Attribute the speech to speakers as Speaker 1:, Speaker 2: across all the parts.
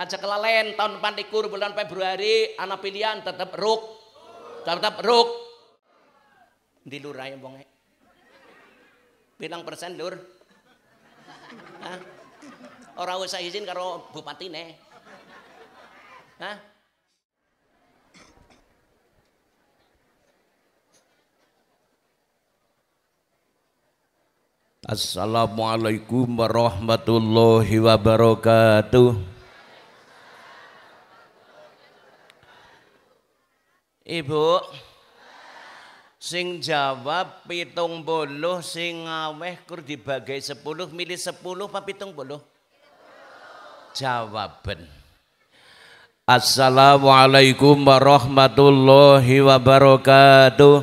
Speaker 1: aja kelalen tahun depan tikur bulan Februari anak pilihan tetap ruk tetap ruk di ya bonge bilang persen lur Hah? orang usah izin karo bupati ne Hah? Assalamualaikum warahmatullahi wabarakatuh. Ibu sing jawab pitung puluh sing ngaweh kur dibagai sepuluh milih sepuluh apa pitung puluh jawaban Assalamualaikum warahmatullahi wabarakatuh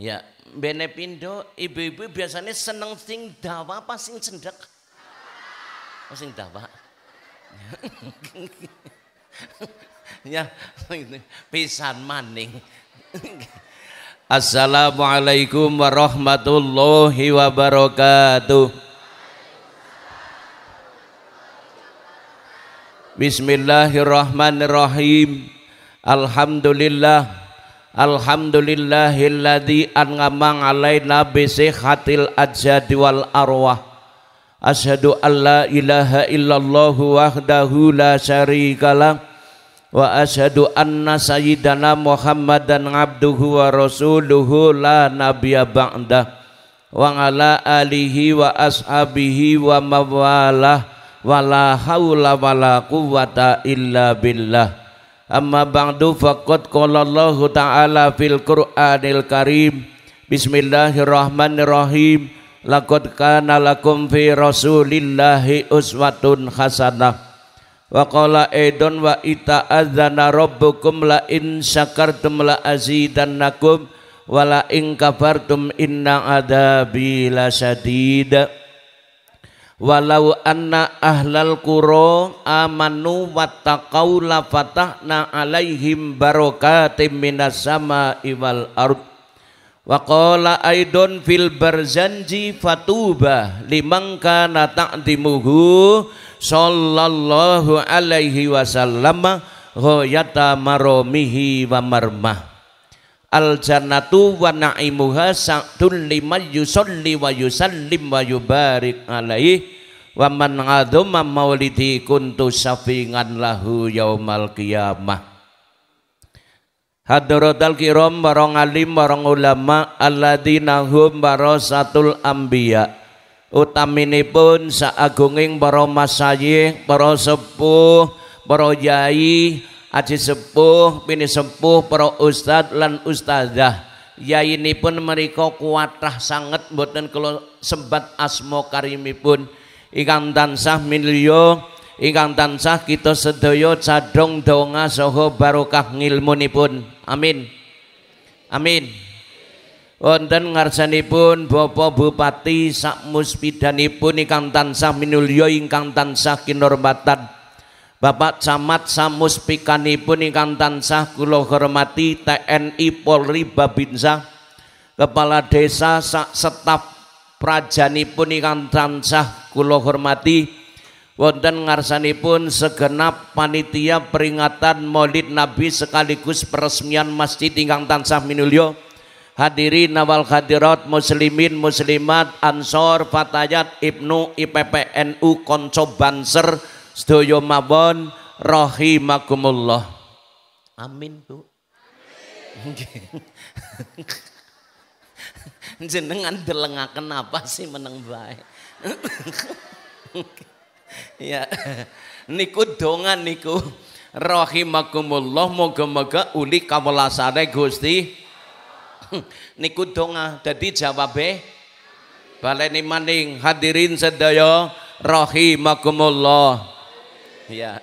Speaker 1: Ya, benepindo, ibu-ibu biasanya seneng sing dawa apa sing cendek? Oh, sing dawa. ya pisan maning Assalamualaikum warahmatullahi wabarakatuh Bismillahirrahmanirrahim Alhamdulillah Alhamdulillahilladzi an'amang alaina bisihatil ajadi wal arwah Asyhadu an la ilaha illallah wahdahu la syarikalah wa asyhadu anna sayyidana Muhammadan abduhu wa rasuluhu la nabiyya ba'da wa ala alihi wa ashabihi wa mawalah wa la haula wa la quwwata illa billah amma ba'du faqad qala Allahu ta'ala fil Qur'anil Karim Bismillahirrahmanirrahim Laqad kana lakum fi rasulillahi uswatun hasanah Wa qala aidon wa ita adzana rabbukum la in syakartum la azidannakum wa la in kafartum inna adhabi lasadid Walau anna ahlal qura amanu wattaqau la fatahna alaihim barakatim minas sama'i wal ardh Wa qala aidon fil barzanji fatuba limangka natak ta'dimuhu sallallahu alaihi wasallam ghayata maromihi wa marmah al jannatu wa na'imuha sa'dun liman yusalli wa yusallim wa yubarik alaih wa man adhumma maulidi kuntu safingan lahu yaumal qiyamah Hadrotal kiram barang alim barang ulama alladzina hum barasatul anbiya utaminipun saagunging para masayih para sepuh para yai aji sepuh bini sepuh para ustad lan ustazah yainipun mereka kuatah sanget boten kalau sebat asma karimipun ikan tansah milya ingkang tansah kita sedoyo cadong donga soho barokah ngilmunipun. Amin. Amin. Wonten pun Bapak Bupati sak muspidanipun ingkang tansah minulyo ingkang tansah kinormatan. Bapak Camat pun ingkang tansah kula hormati TNI Polri Babinsa Kepala Desa sak staf pun ingkang tansah kula hormati wonten pun segenap panitia peringatan Maulid Nabi sekaligus peresmian masjid ingkang tansah minulya hadirin nawal hadirat muslimin muslimat ansor fatayat ibnu IPPNU konco banser sedoyo mawon rohimakumullah amin Bu jenengan delengaken apa sih meneng baik ya. Niku dongan niku. Rahimakumullah moga-moga uli kawelasane Gusti. niku donga dadi jawabe baleni maning hadirin sedaya rahimakumullah. Ya.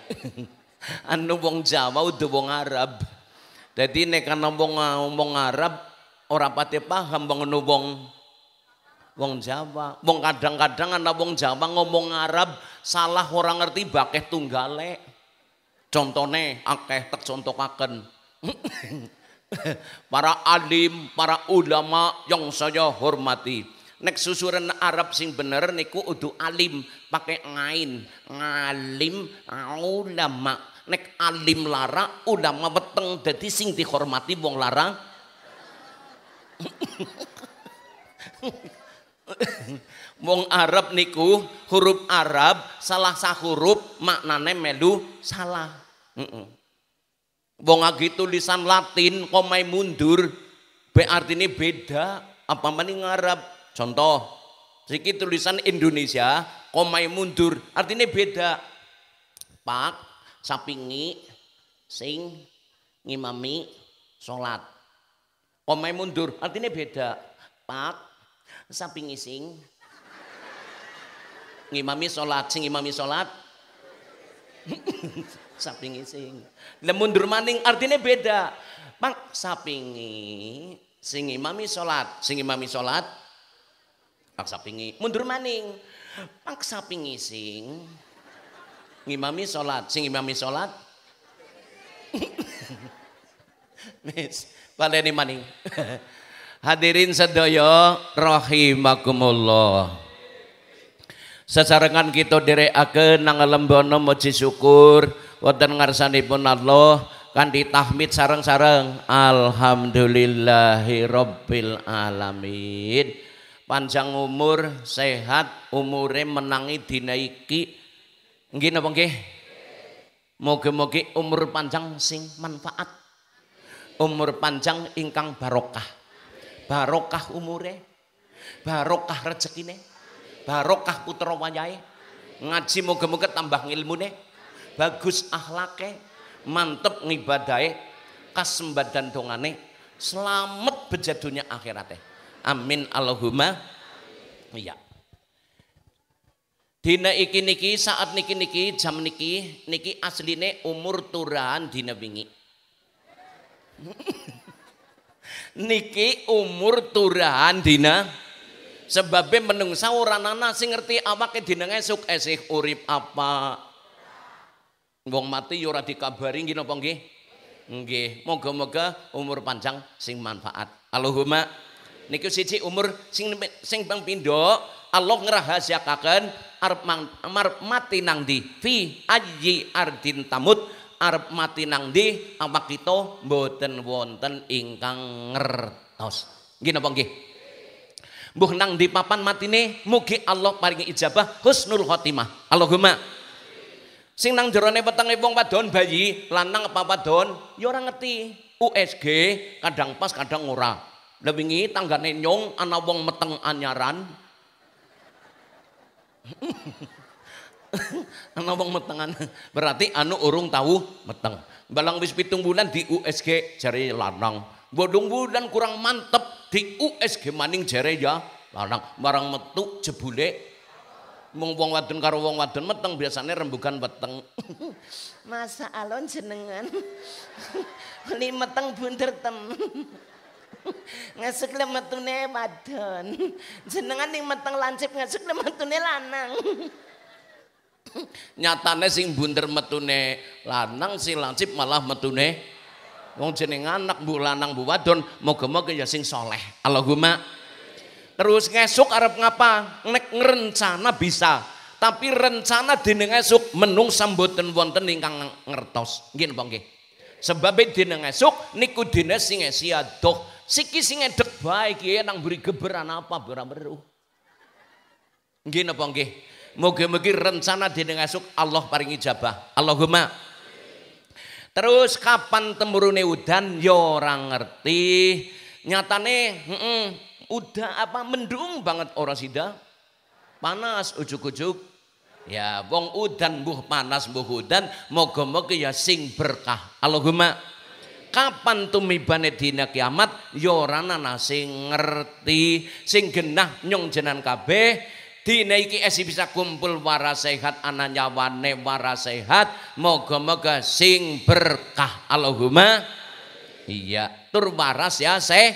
Speaker 1: anu wong Jawa udah wong Arab. Jadi nek ana wong Arab ora pati paham wong anu wong wong Jawa. Wong kadang-kadang ana wong Jawa ngomong Arab salah orang ngerti bakeh tunggale. Contone akeh tek contokaken. para alim, para ulama yang saya hormati. Nek susuran Arab sing bener niku udu alim, pakai ngain, ngalim, ulama. Nek alim lara, ulama beteng jadi sing dihormati wong lara Wong Arab niku huruf Arab salah sah huruf maknane melu salah. Wong agi tulisan Latin komai mundur be artinya beda apa maning Arab. Contoh, Siki tulisan Indonesia komai mundur artinya beda. Pak sapingi sing ngimami solat Komai mundur artinya beda. Pak samping ngising ngimami sholat, sing ngimami sholat, sapingi sing lemundur maning artinya beda bang sapingi sing imami sholat, sing imami sholat, bang sapingi mundur maning bang sapingising, sing ngimami sholat, sing imami sholat, mis baleni maning Hadirin sedaya rahimakumullah. Sesarengan kita dherekaken nang lembono muji syukur wonten ngarsanipun Allah kanthi tahmid sareng-sareng alhamdulillahirabbil alamin. Panjang umur, sehat, umure menangi dinaiki. iki. Nggih napa nggih? moga umur panjang sing manfaat. Umur panjang ingkang barokah barokah umure, barokah rezekine, barokah putra wayahe. Ngaji moga-moga tambah ilmune, bagus akhlake, mantep ngibadahe, kasembadan dongane, selamat bejadunya akhirate. Amin Allahumma. Iya. Dina iki niki saat niki niki jam niki niki asline umur turan dina wingi. niki umur turahan dina sebabnya menungsa orang anak sing ngerti ke dina esuk esih eh, urip apa wong mati yura ya dikabari gino napa nggih moga-moga umur panjang sing manfaat Allahumma niki siji umur sing sing bang pindo, Allah ngerahasiakan arp, mati nang di fi aji ardin tamut arep mati nang di apa kita boten wonten ingkang ngertos. Nggih napa nggih? nang di papan matine mugi Allah paringi ijabah husnul khotimah. Allahumma sing nang jerone petenge wong padon bayi, lanang apa padon? ya ngerti. USG kadang pas kadang ora. Lebih wingi tangga nenyong ana wong meteng anyaran. Nang metengan. Berarti anu urung tahu meteng. Balang wis pitung bulan di USG jari lanang. Bodong bulan kurang mantep di USG maning jari ya lanang. Barang metu jebule mung wong wadon karo wong wadon meteng biasanya rembukan peteng. Masa alon jenengan. ini meteng bunder tem. ngasuk le wadon. Jenengan ini meteng lancip ngasuk le lanang. Nyatane sing bunder metune lanang sing lancip malah metune wong jeneng anak bu lanang bu wadon moga-moga ya sing soleh. Allahumma terus ngesuk arep ngapa nek ngerencana bisa tapi rencana di ngesuk menung sambutan wonten ingkang ngertos gini bangke sebab di ngesuk niku dene sing esiadoh siki sing edek baik ya nang beri geberan apa beramberu, meru nggih Mugi-mugi rencana dening asuk Allah paling ijabah. Allahumma. Terus kapan temurune udan ya orang ngerti. Nyatane mm -mm, udah apa mendung banget orang sida. Panas ujuk-ujuk. Ya bong udan buh panas buh udan moga-moga ya sing berkah. Allahumma. kapan tumibane dina kiamat ya orang nasi sing ngerti sing genah nyong jenan kabeh di iki esi bisa kumpul sehat wane wara sehat, moga-moga sing berkah Allahumma. Iya, tur waras ya se,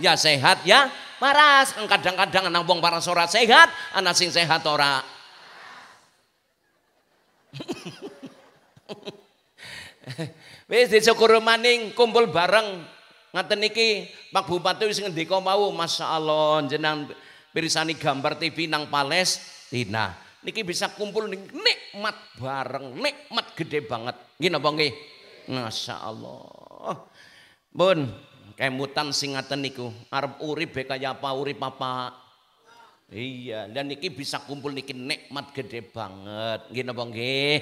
Speaker 1: Ya sehat ya waras. Kan kadang-kadang anak wong waras ora sehat, anak sing sehat ora. Wis disyukur maning kumpul bareng ngaten iki Pak Bupati wis ngendika mau masyaallah Jenang pirsani gambar TV nang Palestina. Niki bisa kumpul nih nikmat bareng, nikmat gede banget. Gini apa nggih? Masya Allah. Bun, kemutan singatan niku. Arab urip be kaya apa urip apa? Iya, dan niki bisa kumpul niki nikmat gede banget. Gini apa nggih?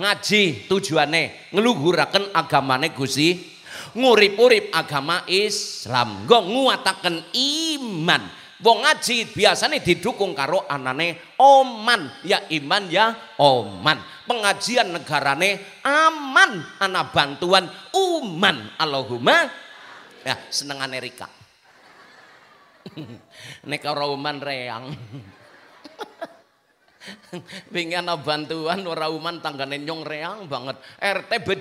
Speaker 1: ngaji tujuannya ngeluhurakan agamane gusi ngurip-urip agama Islam, gue nguatakan iman. Wong ngaji biasanya didukung karo anane oman ya iman ya oman. Pengajian negarane aman anak bantuan uman Allahumma ya seneng Amerika. neka ora reang. Wingi ana bantuan ora uman tanggane nyong reang banget. RT be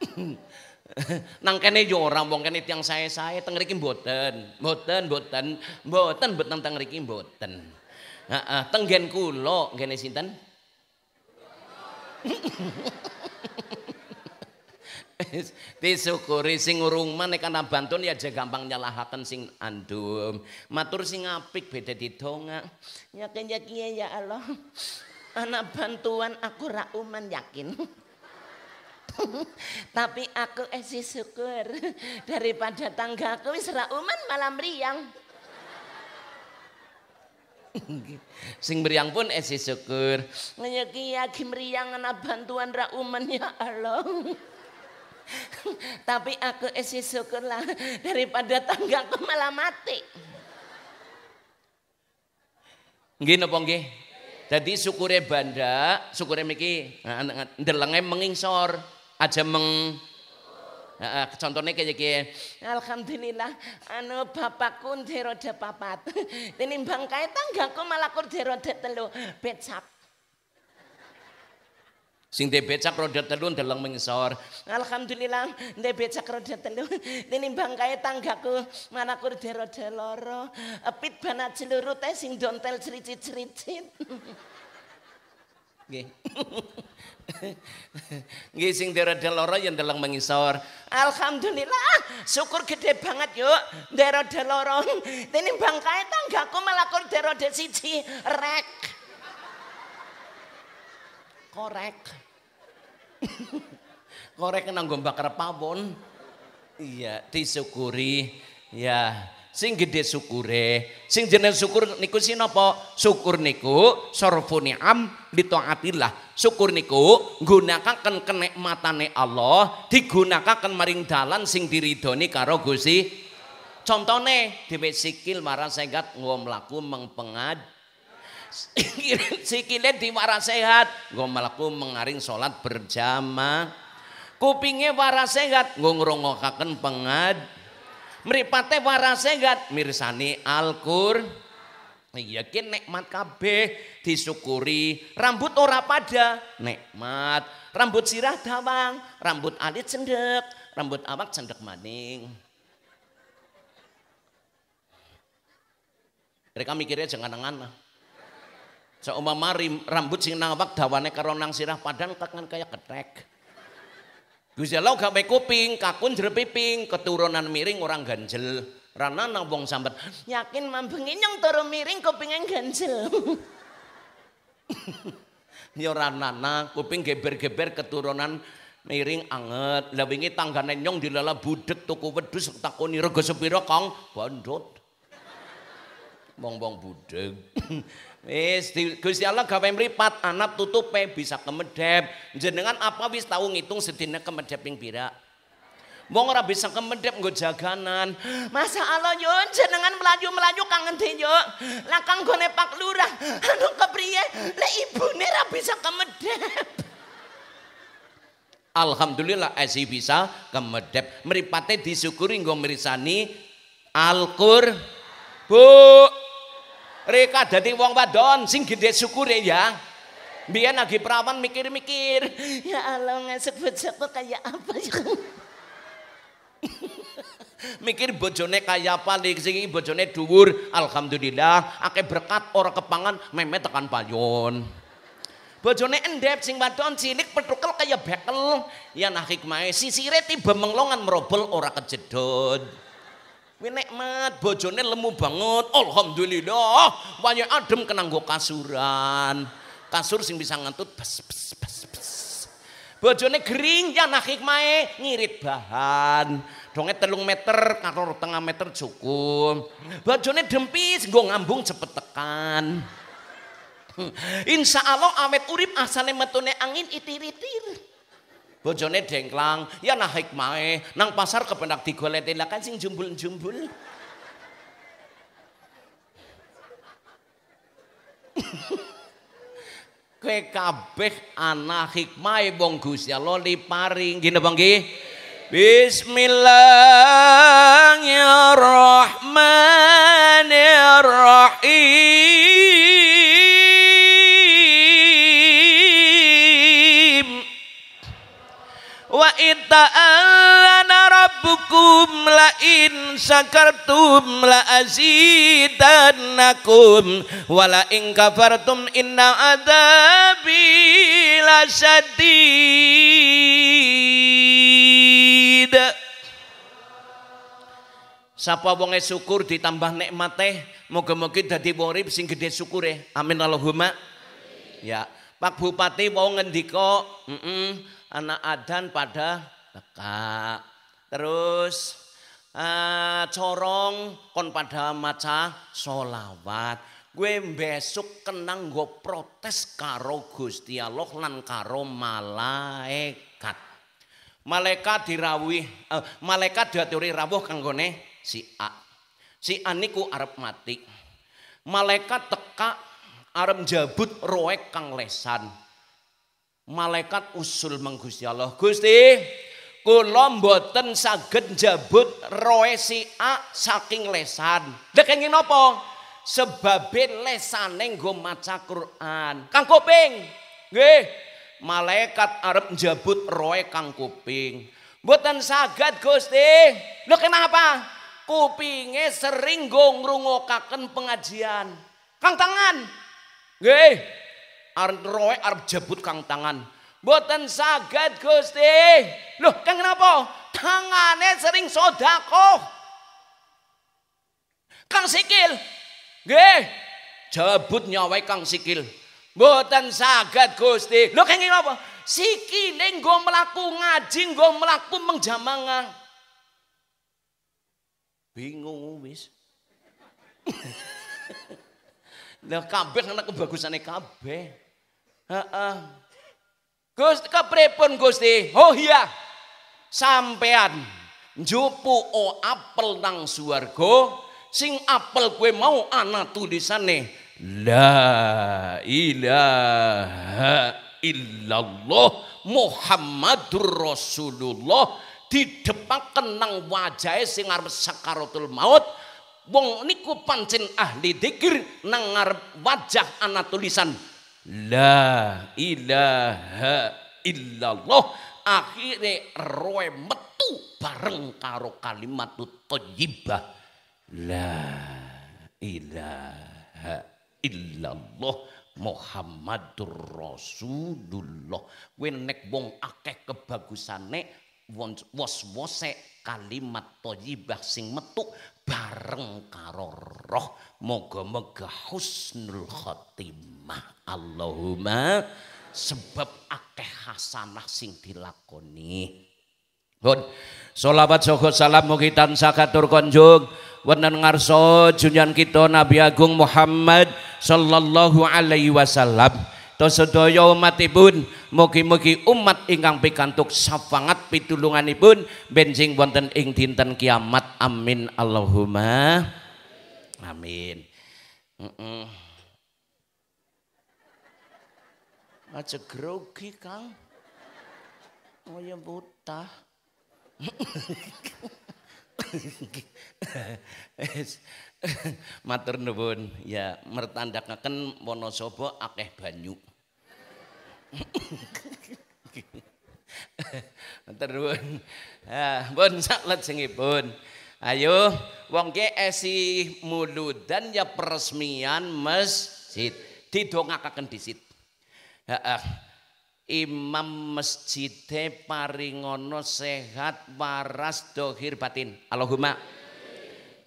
Speaker 1: nang kene yo ora wong kene tiyang sae-sae teng mriki mboten. Mboten, mboten, mboten mboten teng mriki mboten. Heeh, teng kula sinten? Disyukuri sing urung mana ana bantuan ya aja gampang nyalahaken sing andum. Matur sing apik beda tonga Yakin yakin ya Allah. Anak bantuan aku rauman yakin. Tapi aku esis eh, syukur daripada tangga aku serak uman malam riang. Sing beriang pun esi eh, syukur. Ngeki lagi meriang ana bantuan rauman ya Allah. Tapi aku esi eh, syukur lah daripada aku malam mati. Nggih napa nggih? Dadi syukure banda, syukure miki ah, ndelenge mengingsor aja meng contohnya kayak gini, Alhamdulillah, anu bapakku di roda papat. Tinimbang kaya tanggaku malah kur di roda telu, becak. Sing di becak roda telu dalam mengisor. Alhamdulillah, di becak roda telu. Tinimbang kaya tanggaku malah kur di roda loro. Epit banat seluruh sing dontel cerit cericit Nggih. Nggih sing derada loro yang dalang mengisor. Alhamdulillah, ah, syukur gede banget yuk. Derada lorong. Ini bangkai tanggaku melakon derada siji rek. Korek. Korek nang bakar pawon. Iya, disyukuri. Ya, sing gede syukure sing jeneng syukur niku sinopo syukur niku sorfuni am ditongatilah. syukur niku gunakan kenikmatane Allah digunakan maring dalan sing diridoni karo karogusi contone di sikil marah sehat ngom laku mengpengad sikile diwarang sehat gue mlaku mengaring sholat berjamaah kupingnya warang sehat nggo pengad Meripate warase gak mirsani Al-Qur'an. Iya nikmat kabeh disyukuri, rambut ora pada nikmat, rambut sirah dawang, rambut alit cendek, rambut awak cendek maning. Mereka mikirnya jangan angan lah. Seumpama rambut sing nawak dawane karo nang sirah padang tekan kaya ketek. Gusti Allah gak pe kuping, kakun jere piping, keturunan miring orang ganjel. Rana nang wong sambat, yakin mambengin nyong turu miring kuping ganjel. Yo ranana kuping geber-geber keturunan miring anget. Lah wingi tanggane nyong dilala budek tuku wedhus takoni rega sepira, Kang? Bondot. Wong-wong budek. Wis Gusti Allah gawe mripat, anak tutupe bisa kemedhep. Jenengan apa wis tau ngitung sedina kemedhep ping pira? Wong ora bisa kemedhep nggo jaganan. Masa Allah nyun jenengan melaju-melaju kangen endi yo? Lah kang gone Pak Lurah, anu kepriye? Lah ibune ora bisa kemedhep. Alhamdulillah Esi bisa kemedhep. Mripate disyukuri nggo mirsani Al-Qur. Bu, Reka dadi wong wadon sing gede syukure ya. Biar lagi perawan mikir-mikir. Ya Allah ngesek bojoku kayak apa ya. Mikir bojone kayak apa nih sing bojone dhuwur. Alhamdulillah akeh berkat ora kepangan meme tekan payon. Bojone endep sing wadon cilik petukel kayak bekel. Ya nah hikmahe sisire tiba menglongan merobel ora kejedot. Wih nikmat, bojone lemu banget. Alhamdulillah, banyak adem kena gue kasuran. Kasur sing bisa ngantut, bes bes bes bes. Bojone gering ya nah hikmae ngirit bahan. Dongnya telung meter karo tengah meter cukup. Bojone dempis gue ngambung cepet tekan. Insya Allah awet urip asalnya metune angin itir-itir bojone dengklang, ya nah hikmahe, nang pasar kependak digoleti lah kan sing jumbul-jumbul. Kowe kabeh ana hikmahe wong Gusti Allah liparing ngene apa nggih? Bismillahirrahmanirrahim. narabukum, ita'allana rabbukum la'in syakartum la'azidannakum wala'in kafartum inna adabi lasyadid siapa wonge syukur ditambah nikmat teh moga-moga dadi warib sing gede syukur ya amin Allahumma ya pak bupati mau ngendiko heeh anak adan pada bekak. Terus uh, corong kon pada maca solawat. Gue besok kenang gue protes karo Gusti Allah lan karo malaikat. Malaikat dirawih, eh, uh, malaikat diaturi rawuh kanggone si A. Si Aniku Arab arep mati. Malaikat teka arep jabut roek kang lesan. malaikat usul menggusti Allah Gusti kula mboten saged jabut roe si A saking lesan dekeng nopo sebab lesan nenggo maca Quran kang kuping nggih malaikat arep jabut roe kang kuping mboten saged Gusti lho kenapa kupinge sering go ngrungokaken pengajian kang tangan nggih Arep roe arep jebut kang tangan. Mboten saged Gusti. Loh, kang kenapa? Tangane sering sodako. Kang sikil. Nggih. Jebut nyawai kang sikil. Mboten saged Gusti. Loh, kang kenapa? Sikile nggo mlaku ngaji, nggo mlaku mengjamangan. Bingung wis. Lah kabeh ana kebagusane kabeh. Gusti kepripun Gusti? Oh iya. Sampean njupuk o apel nang swarga sing apel kue mau ana tulisane la ilaha illallah Muhammadur Rasulullah didepaken nang wajahe sing arep sakaratul maut wong niku pancen ahli dikir nang ngarep wajah ana tulisan La ilaha illallah. Akhirnya roe metu bareng karo kalimat thayyibah. La ilaha illallah Muhammadur Rasulullah. Kowe nek wong akeh kebagusane was-wose kalimat thayyibah sing metu bareng karo roh moga-moga husnul khotimah Allahumma sebab akeh hasanah sing dilakoni Bon, solawat soho salam mugi tansah katur konjung wenen ngarso junjungan kita Nabi Agung Muhammad sallallahu alaihi wasallam Dosa mati umatipun mugi-mugi umat ingkang pikantuk syafaat pitulunganipun benjing wonten ing dinten kiamat. Amin Allahumma. Amin. Aja grogi, Kang. Kaya oh, buta. Matur nuwun, ya mertandakaken Wonosobo akeh banyu. Terun. Ah, pun singi sengipun. Ayo, wong ke esi dan ya peresmian masjid. akan disit. Imam masjid paringono sehat waras dohir batin. Allahumma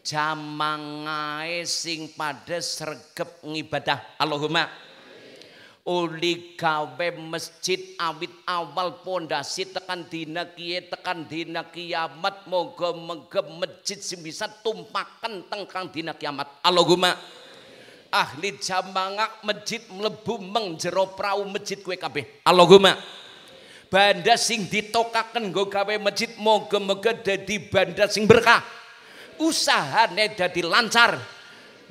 Speaker 1: jamangai sing pada sergep ngibadah. Allahumma uli gawe masjid awit awal pondasi tekan dina kie tekan dina kiamat moga moga masjid sing bisa tumpakan tengkang dina kiamat Allahumma ahli jamangak masjid mlebu mengjero prau masjid kue kabe. Allahumma banda sing ditokaken go gawe masjid moga moga dadi banda sing berkah usahane dadi lancar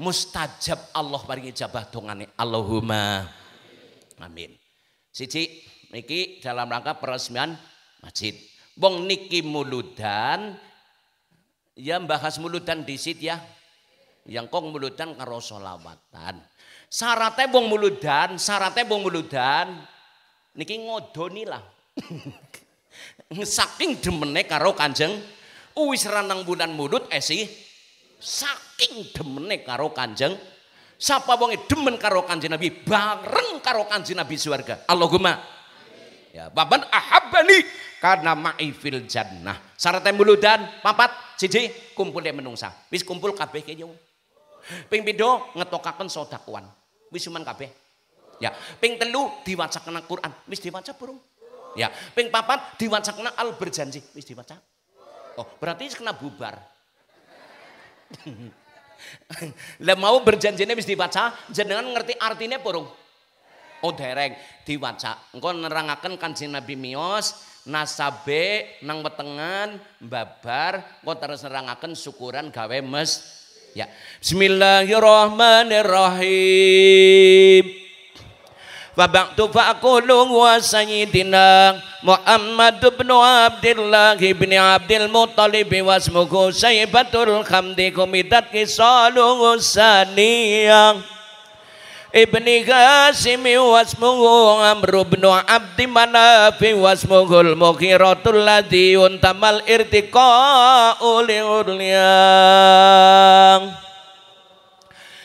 Speaker 1: mustajab Allah paringi jabah dongane Allahumma Amin. Siji niki dalam rangka peresmian masjid. Wong niki muludan ya bahas muludan disit ya. Yang kong muludan karo solawatan. Sarate wong muludan, sarate wong muludan niki ngodoni lah. Saking demene karo Kanjeng Uwis ranang bulan mulut esi eh saking demene karo Kanjeng Sapa wonge demen karo Kanjeng Nabi, bareng karo Kanjeng Nabi surga. Allahumma Ya, baban ahabbani karena ma'i fil jannah. Syaratnya muludan, papat, siji, kumpul yang menungsa. Wis kumpul kabeh kene. Ping pindho ngetokaken sodakuan. Wis cuman kabeh. Ya, ping telu diwaca kena Quran. Wis diwaca burung. Ya, ping papat diwaca kena al berjanji. Wis diwaca. Oh, berarti kena bubar. Lah mau berjanjinya wis baca jenengan ngerti artinya burung? Oh dereng diwaca. Engko nerangaken Kanjeng Nabi mios nasabe nang wetengan babar engko terus nerangaken syukuran gawe mes. Ya. Bismillahirrahmanirrahim wa ba'du fa aqulu wa sayyidina Muhammad ibn Abdullah ibn Abdul Muttalib wa smuhu Sayyibatul Khamdi kumidat kisalu saniyah Ibni Qasim wa smuhu Amr ibn Abdi Manafi wa smuhu al-Mughiratul ladhi untamal irtiqa'u li'urliyah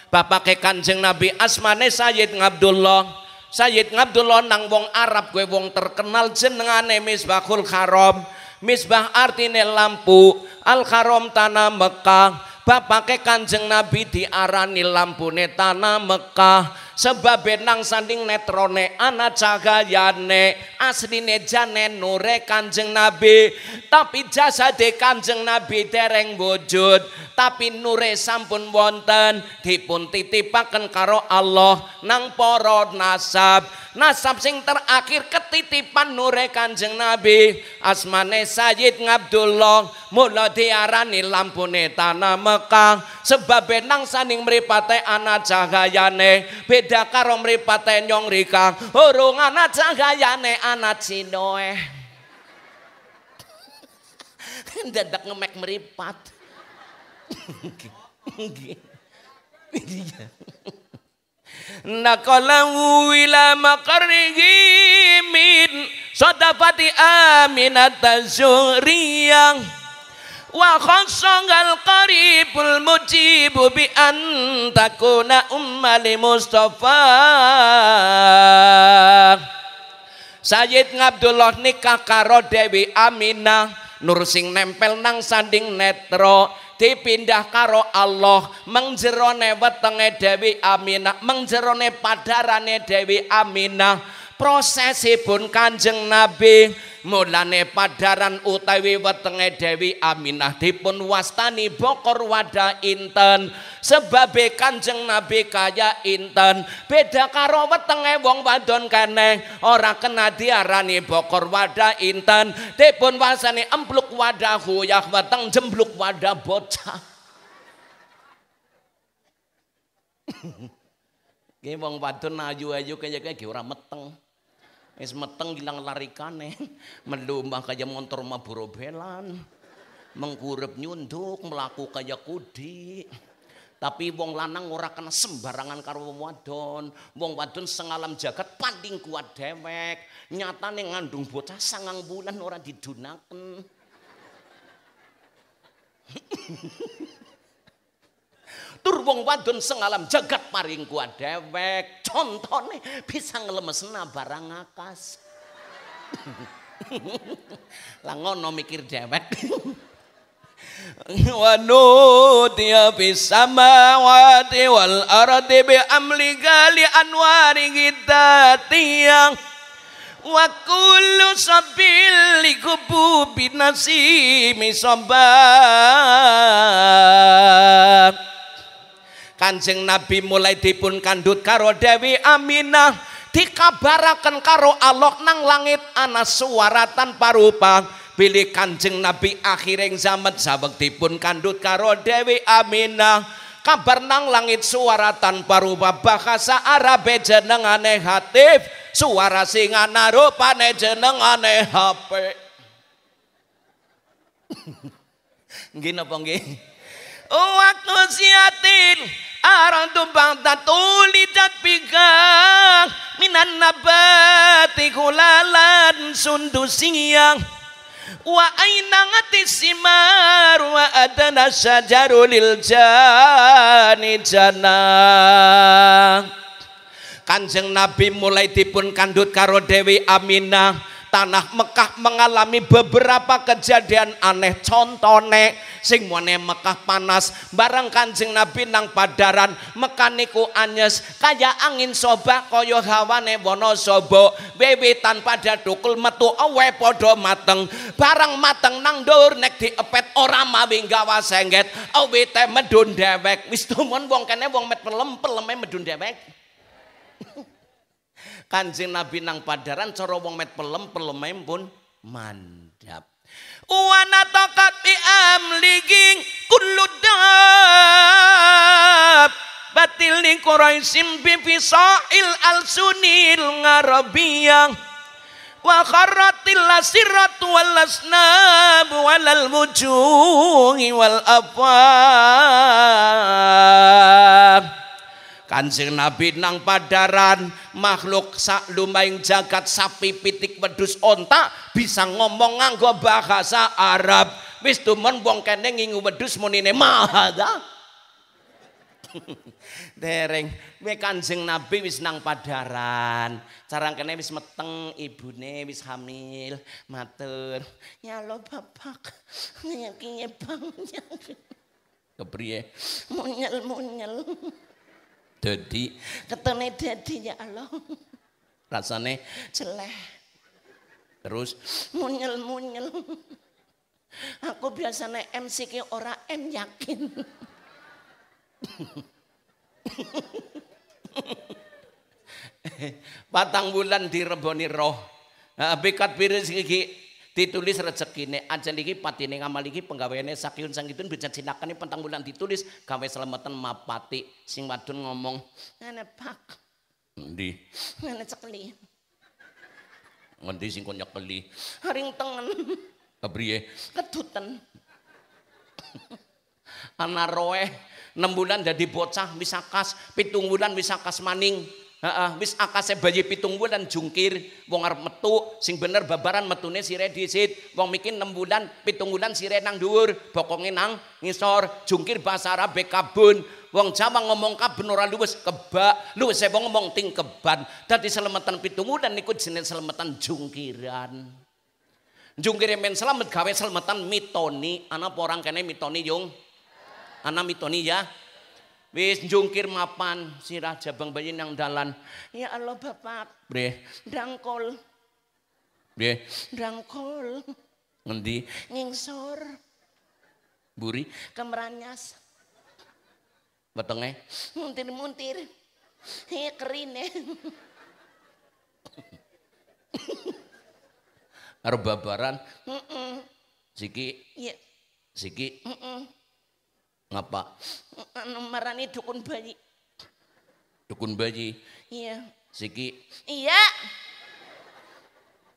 Speaker 1: Bapak kekanjeng Nabi Asmane Sayyid Abdullah Sayyid Abdullah nang wong Arab gue wong terkenal jenengane Misbahul Haram. Misbah artine lampu, Al Haram tanah Mekah, bapake kanjeng nabi diarani lampune tanah Mekah sebab benang sanding netrone anak cagayane asline jane nure kanjeng nabi tapi jasa de kanjeng nabi dereng wujud tapi nure sampun wonten dipun titipaken karo Allah nang poro nasab nasab sing terakhir titipan nure Kanjeng Nabi asmane Sayyid Abdullah mula diarani lampune tanah Mekah sebab benang saning meripate anak cahayane beda karo meripate nyong rikang hurung anak cahayane anak cinoe eh. dadak ngemek meripat naqalahu ila makarihi min Sodafati aminatan suriyah wa khassangal qaribul mujibu bi an takuna ummali mustafa Sayyid Abdullah nikah karo Dewi Aminah nur sing nempel nang sanding netro dipindah karo Allah mengjerone wetenge Dewi Aminah mengjerone padarane Dewi Aminah prosesipun Kanjeng Nabi mulane padaran utawi wetenge Dewi Aminah dipun wastani bokor wada inten sebab Kanjeng Nabi kaya inten beda karo wetenge wong wadon keneh ora kena diarani bokor wada inten dipun wasani empluk wada huyah weteng jembluk wada bocah ini wong wadon ayu-ayu kaya-kaya ora meteng. Wis meteng lari larikane, melomba kaya montor maburo belan. Mengkurep nyunduk, melaku kaya kudi. Tapi wong lanang ora kena sembarangan karo wong wadon. Wong wadon sengalam jagat paling kuat dewek. nih ngandung bocah sangang bulan ora didunaken. Tur wong wadon sing alam jagat maring gua dewek. Contone bisa ngelemesna barang akas. Lah ngono mikir dewek. wa bisa ya mawati samawati wal arati bi amli gali anwari gitatiyang wa kullu sabil likubu binasi misobab Kanjeng Nabi mulai dipun kandut karo Dewi Aminah dikabarakan karo Allah nang langit ana suara tanpa rupa pilih kanjeng Nabi akhiring zaman dipun kandut karo Dewi Aminah kabar nang langit suara tanpa rupa bahasa Arab jenengane hatif suara singa narupane jeneng jenengane HP gini napa nggih oh, waktu siatin Aran tumpang tatuli dat piga minan nabati kulalan sundu siang wa ainang ati simar wa adana sajarulil jani jana kanjeng nabi mulai dipun kandut karo dewi aminah tanah Mekah mengalami beberapa kejadian aneh contohnya sing mone Mekah panas bareng kanjeng Nabi nang padaran mekaniku anyes kaya angin soba koyo hawane wono sobo wewe tanpa dukul metu awe podo mateng bareng mateng nang dur nek diepet ora mawi gawa sengget awe te medun dewek wis tumon wong kene wong met pelem peleme medun dewek Kanjeng Nabi nang padaran cara wong met pelem peleme pun mandap. Wa tokat bi amliging kulludab batil ni Quraisyim bi fisail alsunil ngarabiyang wa kharatil lasirat wal asnab walal wujuhi wal afab Kanjeng Nabi nang padaran makhluk sak lumaing jagat sapi pitik wedhus onta bisa ngomong nganggo bahasa Arab. Wis tumen wong kene ngingu wedhus munine mahada. Dereng, we Kanjeng Nabi wis nang padaran. Carang kene wis meteng ibune wis hamil, matur. Ya lo bapak, nyakinge bang. Kepriye? Munyel munyel. Dadi ketone dadi ya Allah. Rasane jelek. Terus munyel-munyel. Aku biasanya MC ki ora M yakin. Patang bulan direboni roh. Nah, Bikat piris gigi ditulis rezekine aja lagi ini ngamal lagi sang itu bisa bejan ini pentang bulan ditulis gawai selamatan mapati sing wadon ngomong ana pak di ana cekli ngendi sing kon nyekeli haring tengen kebriye keduten anak roe 6 bulan jadi bocah kas pitung bulan kas maning Heeh, wis akase bayi pitung bulan jungkir, wong arep metu, sing bener babaran metune sire dhisit, wong mikin 6 bulan, pitung bulan sire nang dhuwur, bokonge nang ngisor, jungkir bahasa Arab kabun, wong Jawa ngomong kabun ora luwes kebak, luwes e wong ngomong ting keban. Dadi selametan pitung bulan niku jenenge selametan jungkiran. yang men selamat gawe selametan mitoni, ana apa orang kene mitoni yung? Ana mitoni ya. Wis jungkir mapan si raja bang bayi nang dalan. Ya Allah Bapak, bre, dangkol Bre, dangkol Ngendi? Ngingsor. Buri kemeranyas. Wetenge muntir-muntir. He kerine. Arep babaran. Heeh. Siki. Iya. Siki. Ngapa? Marani dukun bayi. Dukun bayi? Iya. Siki? Iya.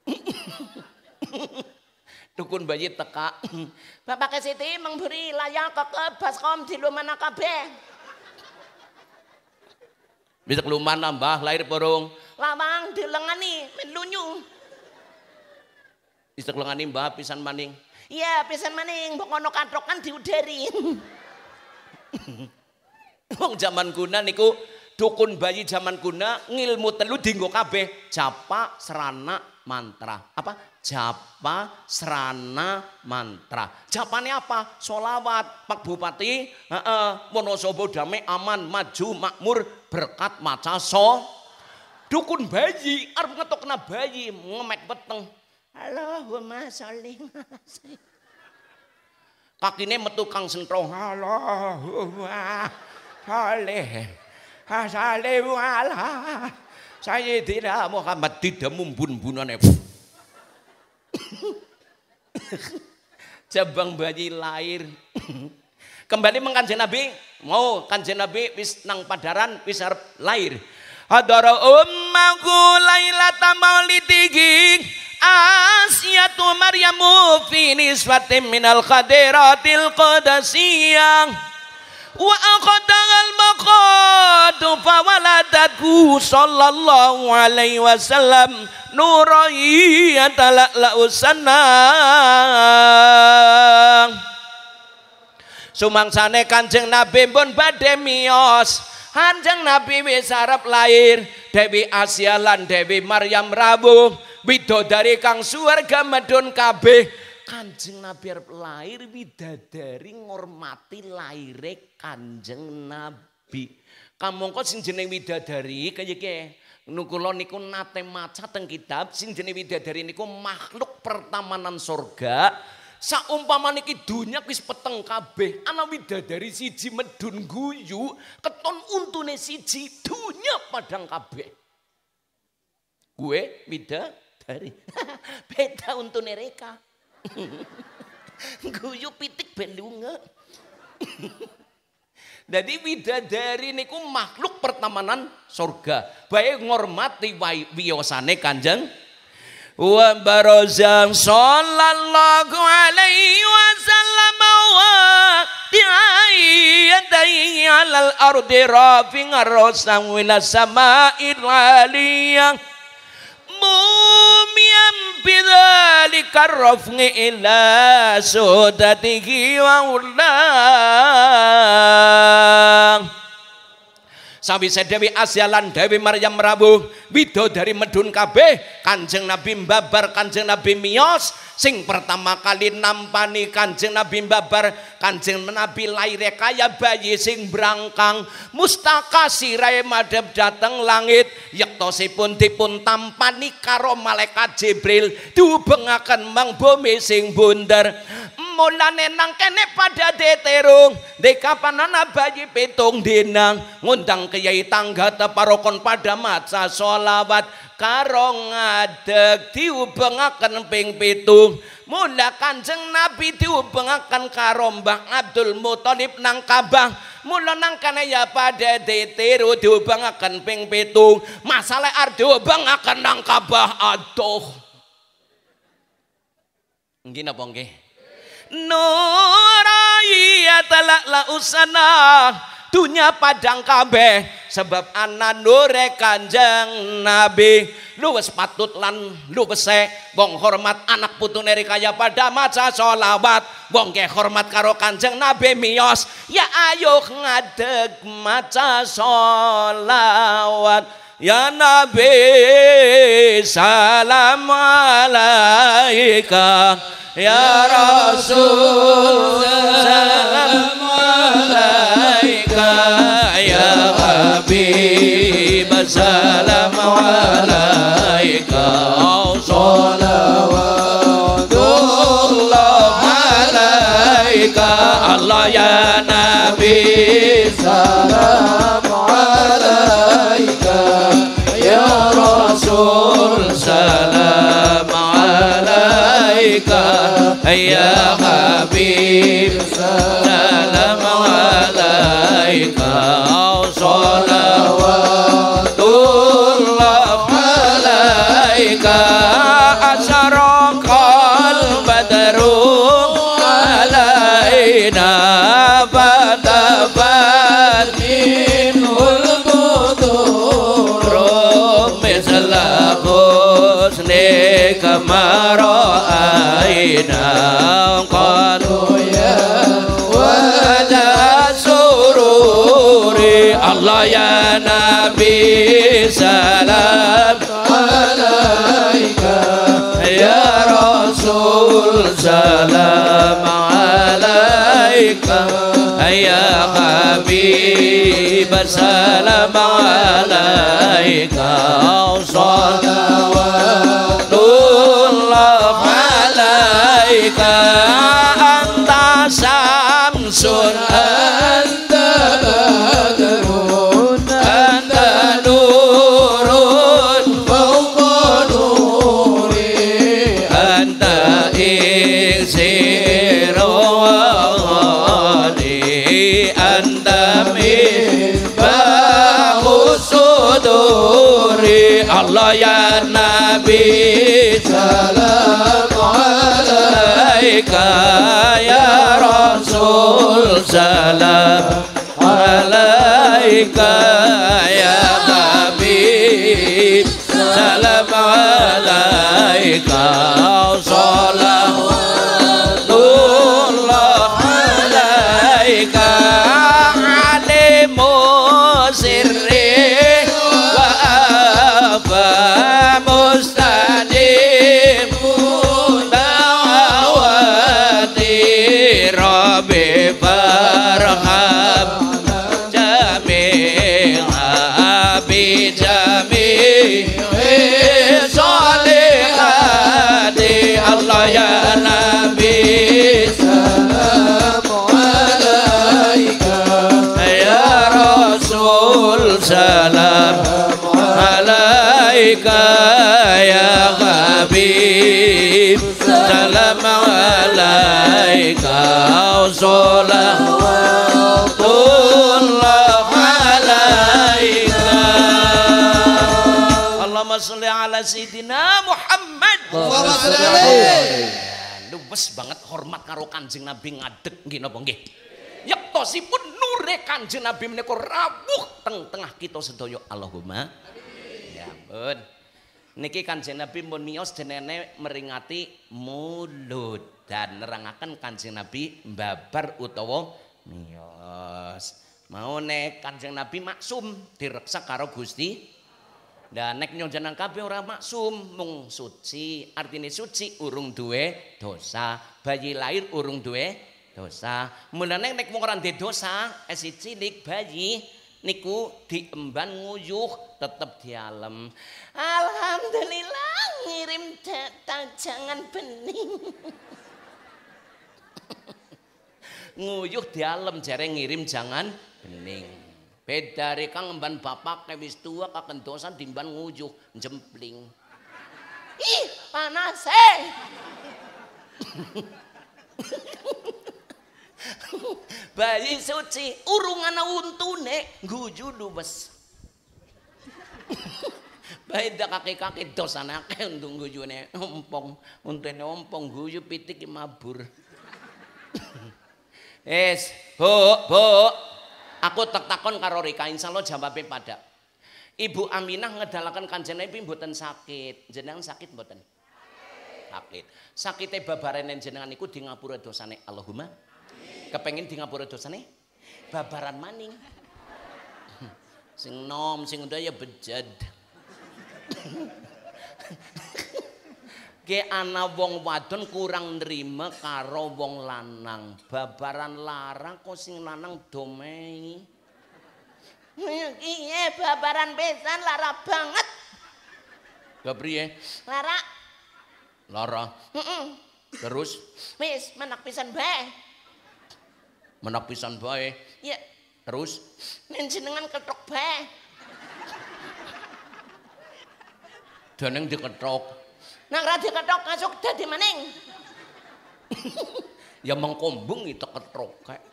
Speaker 1: dukun bayi teka. Bapak Siti memberi layak ke baskom di lumana kabeh. Bisa keluman mbah lahir borong. Lawang lengani menlunyu. Bisa kelengani mbah pisan maning. Iya pisan maning, bokono kadrokan diuderi. Wong zaman kuna niku dukun bayi zaman kuna ngilmu telu dinggo kabeh japa serana mantra. Apa? Japa serana mantra. Japane apa? Solawat Pak Bupati, heeh, Wonosobo damai aman maju makmur berkat maca so. Dukun bayi arep ngetokna bayi ngemek beteng, Allahumma sholli Kakine metu kang sentrong. Allahu saleh. Hasale wala. Sayyidina Muhammad didemu membun bunane Jabang bayi lahir. Kembali mengkanjen Nabi, mau kanjen Nabi wis nang padaran wis lahir. Hadara ummaku lailata maulidihi Asyatu Maryamu fi nisfatin minal koda siang, wa aqdagal maqad fa waladatu sallallahu alaihi wasallam nurayyatal sumang sumangsane kanjeng nabi pun Bademios, miyos kanjeng nabi wis arep lair Dewi Asia lan Dewi Maryam Rabu widodari kang suarga medun kabeh kanjeng nabi arep lahir widadari ngormati lahirnya kanjeng nabi kamu kok sing jeneng widadari kayak kaya nukulon niku nate maca teng kitab sing jeneng widadari niku makhluk pertamanan surga Saumpama niki dunya wis peteng kabeh, ana widadari siji medun guyu, keton untune siji dunya padang kabeh. Gue midadari hari. Beda untuk mereka, Guyu pitik belunga. Jadi bidadari niku makhluk pertemanan surga. Baik ngormati wiyosane kanjeng. Wa barozam sallallahu alaihi wasallam wa yadayhi alal ardi rafi ngarosam wila sama'il aliyah. bidzalika rafni ila sudatihi wa ulang sawise Dewi Asia lan Dewi Maryam Merabu, wido dari medun kabeh Kanjeng Nabi mbabar Kanjeng Nabi Mios, sing pertama kali nampani Kanjeng Nabi mbabar Kanjeng Nabi lahir kaya bayi sing berangkang, mustaka sirai madep dateng langit yektosipun dipun tampani karo malaikat Jibril diubengaken mang bumi sing bunder mulane nang kene pada deterung dekapan dekapanana bayi pitung dinang ngundang kiai tangga teparokon pada maca solawat karong ngadeg diubengakan ping pitung mula kanjeng nabi diubengakan karo mbah Abdul Muthalib nang Ka'bah mula nang kene ya pada detiru diubengakan ping pitung masalah arep diubengakan nang Ka'bah aduh nggih napa nggih Ya telak la Usana tunya padang kabe sebab anak nure kanjeng nabi luwes patut lan luwese bong hormat anak putu kaya pada maca solawat bong ke hormat karo kanjeng nabi mios ya ayo ngadeg maca solawat
Speaker 2: Ya Nabi salam alaika Ya Rasul salam alaika Ya Habib salam alaika يا حبيب عليك يا حبيب السلام عليك alaika ya Rasul salam ya salam Salam alaika Salawatullah alaika
Speaker 1: Allahumma salli ala Sayyidina Muhammad Luwes banget hormat karo kanjeng Nabi ngadeg nggih napa nggih Yektosipun nure kanjeng Nabi menika rawuh teng tengah kita sedaya Allahumma Ya ampun Niki kanjeng Nabi pun mios jenene meringati mulut dan nerangakan kanjeng Nabi babar utawa mios. Mau nek kanjeng Nabi maksum direksa karo gusti. Dan nek nyonjanan kabe orang maksum mung suci artinya suci urung duwe dosa bayi lahir urung duwe dosa. Mulane nek mung orang dosa esit cilik bayi niku diemban nguyuh tetep dialem alhamdulillah ngirim jangan bening nguyuh dialem jare ngirim jangan bening beda reka ngemban bapak kewis tua kakendosan dimban nguyuh jempling ih panas eh bayi suci urung ana untune guju dubes bayi dak kaki-kaki dos anake untung gujune ompong untune ompong guju pitik mabur es bu bu aku tak takon karo Rika insya Allah jawabnya pada Ibu Aminah ngedalakan kanjeng Nabi mboten sakit jenengan sakit mboten sakit sakite babarenen jenengan iku di ngapura dosane Allahumma Kepengen di ngapura nih, Babaran maning. Sing nom, sing udah ya bejad. Ke ana wong wadon kurang nerima karo wong lanang. Babaran larang kok sing lanang domeng Iya babaran besan lara banget. Gabri ya? Lara. Lara. Terus? Mis, menak pisan bae menak pisan bae. Ya. Terus jenengan ketok bae. Daneng diketok. Nang ra diketok kasuk dadi maning. ya mengkombung itu ketok kayak.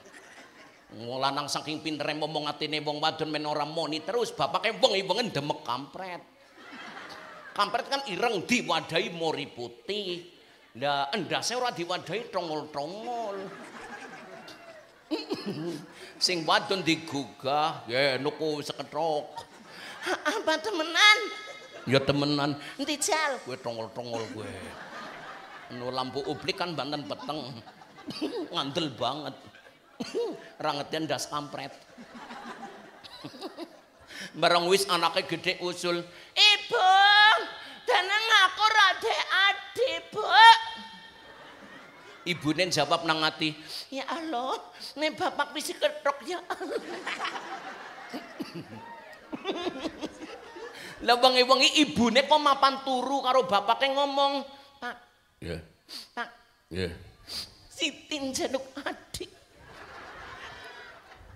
Speaker 1: Ngolanang saking pintere ngomong atine wong wadon men ora moni terus bapake wong-wongen demek kampret. Kampret kan ireng diwadahi mori putih. Lah endase ora diwadahi tongol tongol. sing wadon digugah ya nuku seketrok apa temenan ya temenan nanti jal gue tongol tongol gue nu lampu uplik kan banten peteng ngandel banget rangetian das kampret bareng wis anaknya gede usul ibu dan aku rade adi bu Ibu nen jawab nang ati, "Ya Allah, nih bapak wis ketok ya bang Lah wengi ibu ibune kok mapan turu karo bapaknya ngomong, "Pak." Ya. "Pak." Ya. Yeah. Sitin jenuk adik.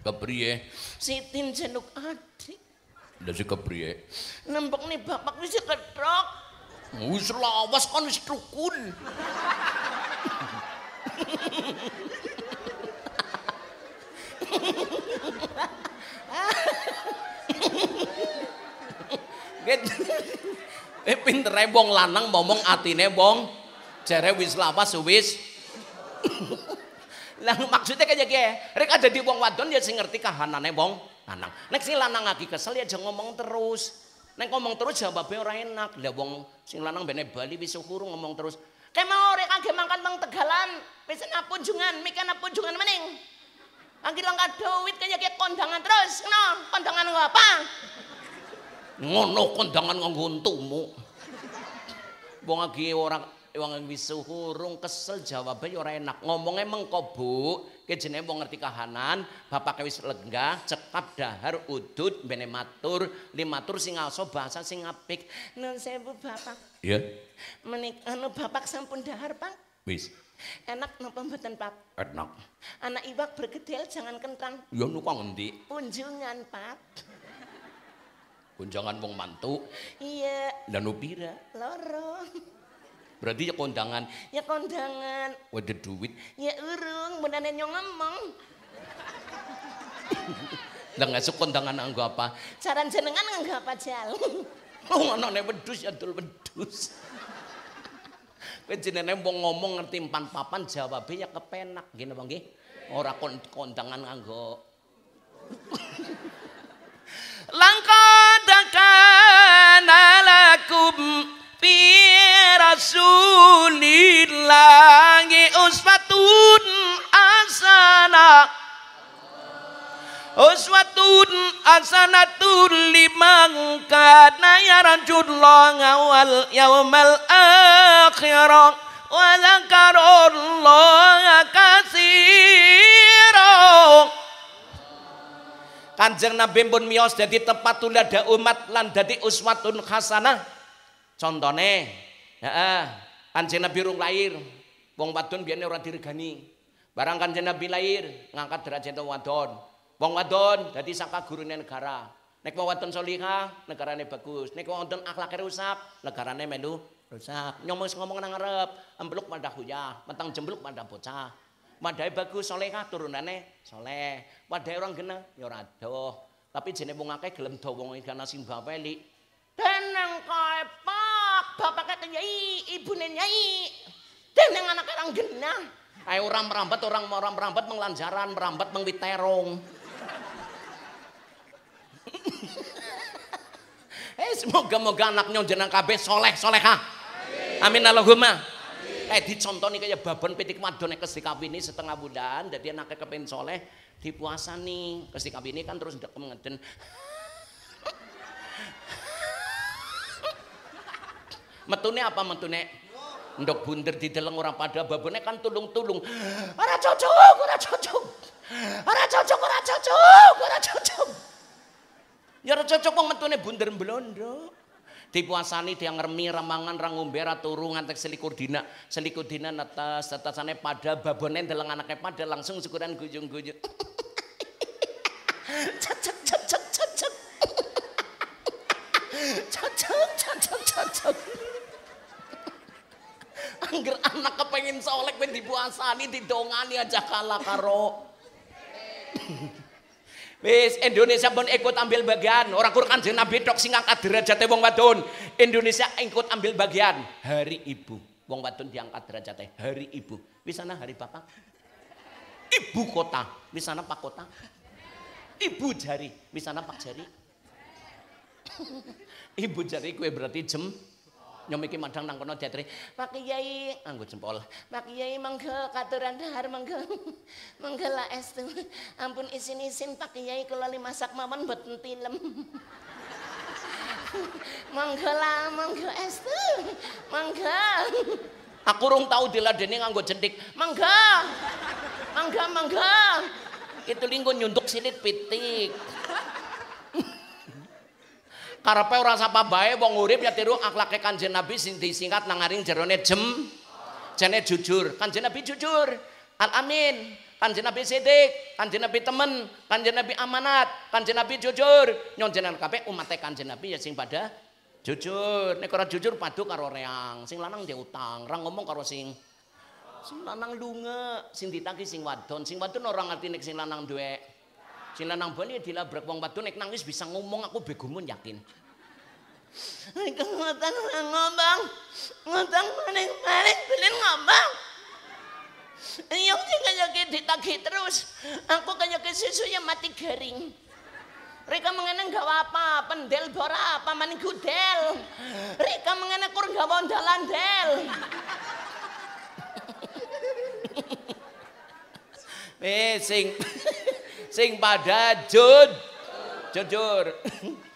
Speaker 1: Kepriye? Ya. Sitin jenuk adik. Lah si kepriye? Ya. Nembek nih bapak wis ketok Wis lawas kon wis rukun. Eh pinter bong lanang ngomong atine bong jere wis lawas wis. Lah maksudnya kayak gini, rek ada di bong wadon ya sing ngerti kahanane nebong lanang. Nek sing lanang lagi kesel ya aja ngomong terus. Nek ngomong terus jawabnya orang enak. Lah bong sing lanang bene Bali wis kurung ngomong terus. Kemau rekan ke mangkat bang tegalan, pesen apa junjungan, mikir apa junjungan mending. Angkir langkat duit kaya kayak kondangan terus, no kondangan gak Ngono kondangan ngontumu. Bong lagi orang yang bisu hurung kesel jawabnya orang enak ngomongnya mengkobuk kejene wong ngerti kahanan, bapak wis legah, cekap dahar udut bene matur, limatur sing aso bahasa sing apik. Nun sewu bapak. Iya. Menik anu bapak sampun dahar, Pak. Wis. Enak napa mboten, Pak? Enak. Anak iwak bergedel jangan kentang. Ya niku ngendi? Kunjungan, Pak. Kunjungan wong mantu. Iya. Dan upira. Loro. Berarti ya kondangan. Ya kondangan. Waduh duit. Ya urung, benar yang ngomong. Lah suka kondangan anggo apa? Jaran jenengan anggo apa jal? Oh ngono nek wedhus ya dul wedhus. Kowe jenenge mau ngomong ngerti empan papan jawabe ya kepenak gini bang nggih? Ora kondangan kondangan anggo Langkadakan alakum pi rasulillahi uswatun asana uswatun asana tulimang kana yarjullaha wal yaumal akhir wa dzakarallaha katsiran Kanjeng Nabi pun mios jadi tempat tulada umat lan dadi uswatun hasanah. contohnya. Heeh, Kanjeng Nabi rung lair. Wong wadon biyen ora diregani. Barang Kanjeng Nabi lair, ngangkat derajat wong wadon. Wong wadon dadi saka gurune negara. Nek wong wadon salihah, negarane bagus. Nek wong wadon akhlake rusak, negarane melu rusak. Nyomong ngomong nang ngarep, embluk mandah huyah, mentang jembluk mandah bocah. Wadai bagus salihah turunane saleh. Wadai orang genah ya ora Tapi jenenge wong akeh gelem dawa wong ikana sing bapak Deneng koe pak, bapak nyai, ibune nyai. Deneng anak orang genah. Ayo orang merambat, orang orang merambat menglanjaran, merambat mengwiterong. eh semoga-moga anaknya jenang kabeh soleh solehah. Amin Allahumma. Eh dicontoni kayak babon, petik madone kesikap ini setengah bulan, jadi anaknya kepen soleh dipuasa nih. Kesik ini kan terus ngeden. Metune apa metune? Ndok bunder di dalam orang pada babone kan tulung-tulung. Ora cocok, ora cocok. Ora cocok, ora cocok, ora cocok. Ya ora cocok wong metune bunder blondo. Dipuasani dia ngermi ramangan ra ngombe ra turu ngantek selikur dina. Selikur dina netes, tetesane pada babone ndeleng anake pada langsung syukuran gujung-gujung
Speaker 2: Cocok, cocok, cocok.
Speaker 1: Cocok, cocok, cocok angger anak kepengin solek ben dibuasani, didongani aja kalah karo Wis Indonesia pun ikut ambil bagian. Orang Quran kanjeng Nabi tok sing angkat derajate wong wadon. Indonesia ikut ambil bagian. Hari Ibu. Wong wadon diangkat derajate Hari Ibu. bisana hari Bapak. Ibu kota. bisana Pak kota. Ibu jari. bisana Pak jari. Ibu jari kue berarti jem nyom iki madang nang kono diaturi Pak Kiai nganggo jempol Pak Kiai mangke katuran dahar mangke mangke laestu ampun isin-isin Pak Kiai kula masak mawon mboten tilem mangke lah mangke estu mangke aku rung tau diladeni nganggo jendik. mangke mangga mangga itu linggo nyunduk silit pitik karena orang sapa baik, wong urip ya tiru akhlake Kanjeng Nabi sing disingkat nangaring jerone jem jane jujur. Kanjeng Nabi jujur. Al Amin. Kanjeng Nabi sidik, Kanjeng Nabi temen, Kanjeng Nabi amanat, Kanjeng Nabi jujur. Nyon jenengan umatnya kan Kanjeng Nabi ya sing pada jujur. Nek ora jujur padu karo reang, sing lanang dia utang, orang ngomong karo sing sing lanang lunga, sing ditagi sing wadon, sing wadon orang ngerti nek sing lanang duwe Si lanang Bali dilabrak wong wadon nek nangis bisa ngomong aku begumun yakin. Iku ngoten ngomong. Ngoten maning-maning belen ngomong. Yang sing kaya ditagih terus. Aku kaya susu yang mati garing. Rika mengenai gak apa? Pendel bora apa maning gudel. Rika mengenai kur mau jalan del. Wis eh, sing sing pada jud jujur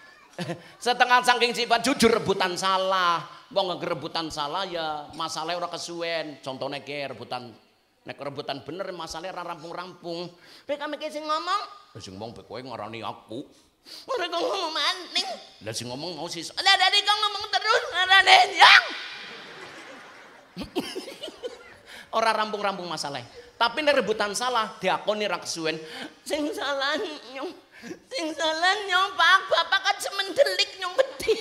Speaker 1: setengah saking sifat jujur rebutan salah mau ngegerebutan salah ya masalahnya orang kesuwen contohnya ke rebutan nek rebutan bener masalahnya orang rampung-rampung pek kami sing ngomong eh, sing ngomong orang ngarani aku Orang kau ngomong maning. Lah sing ngomong mau sih, Ada dari kau ngomong terus ngarani yang. orang rampung-rampung masalah, Tapi nek rebutan salah, diakoni ra kesuwen. Sing salah nyong, sing salah nyong Pak, bapak kan semendelik nyong beti,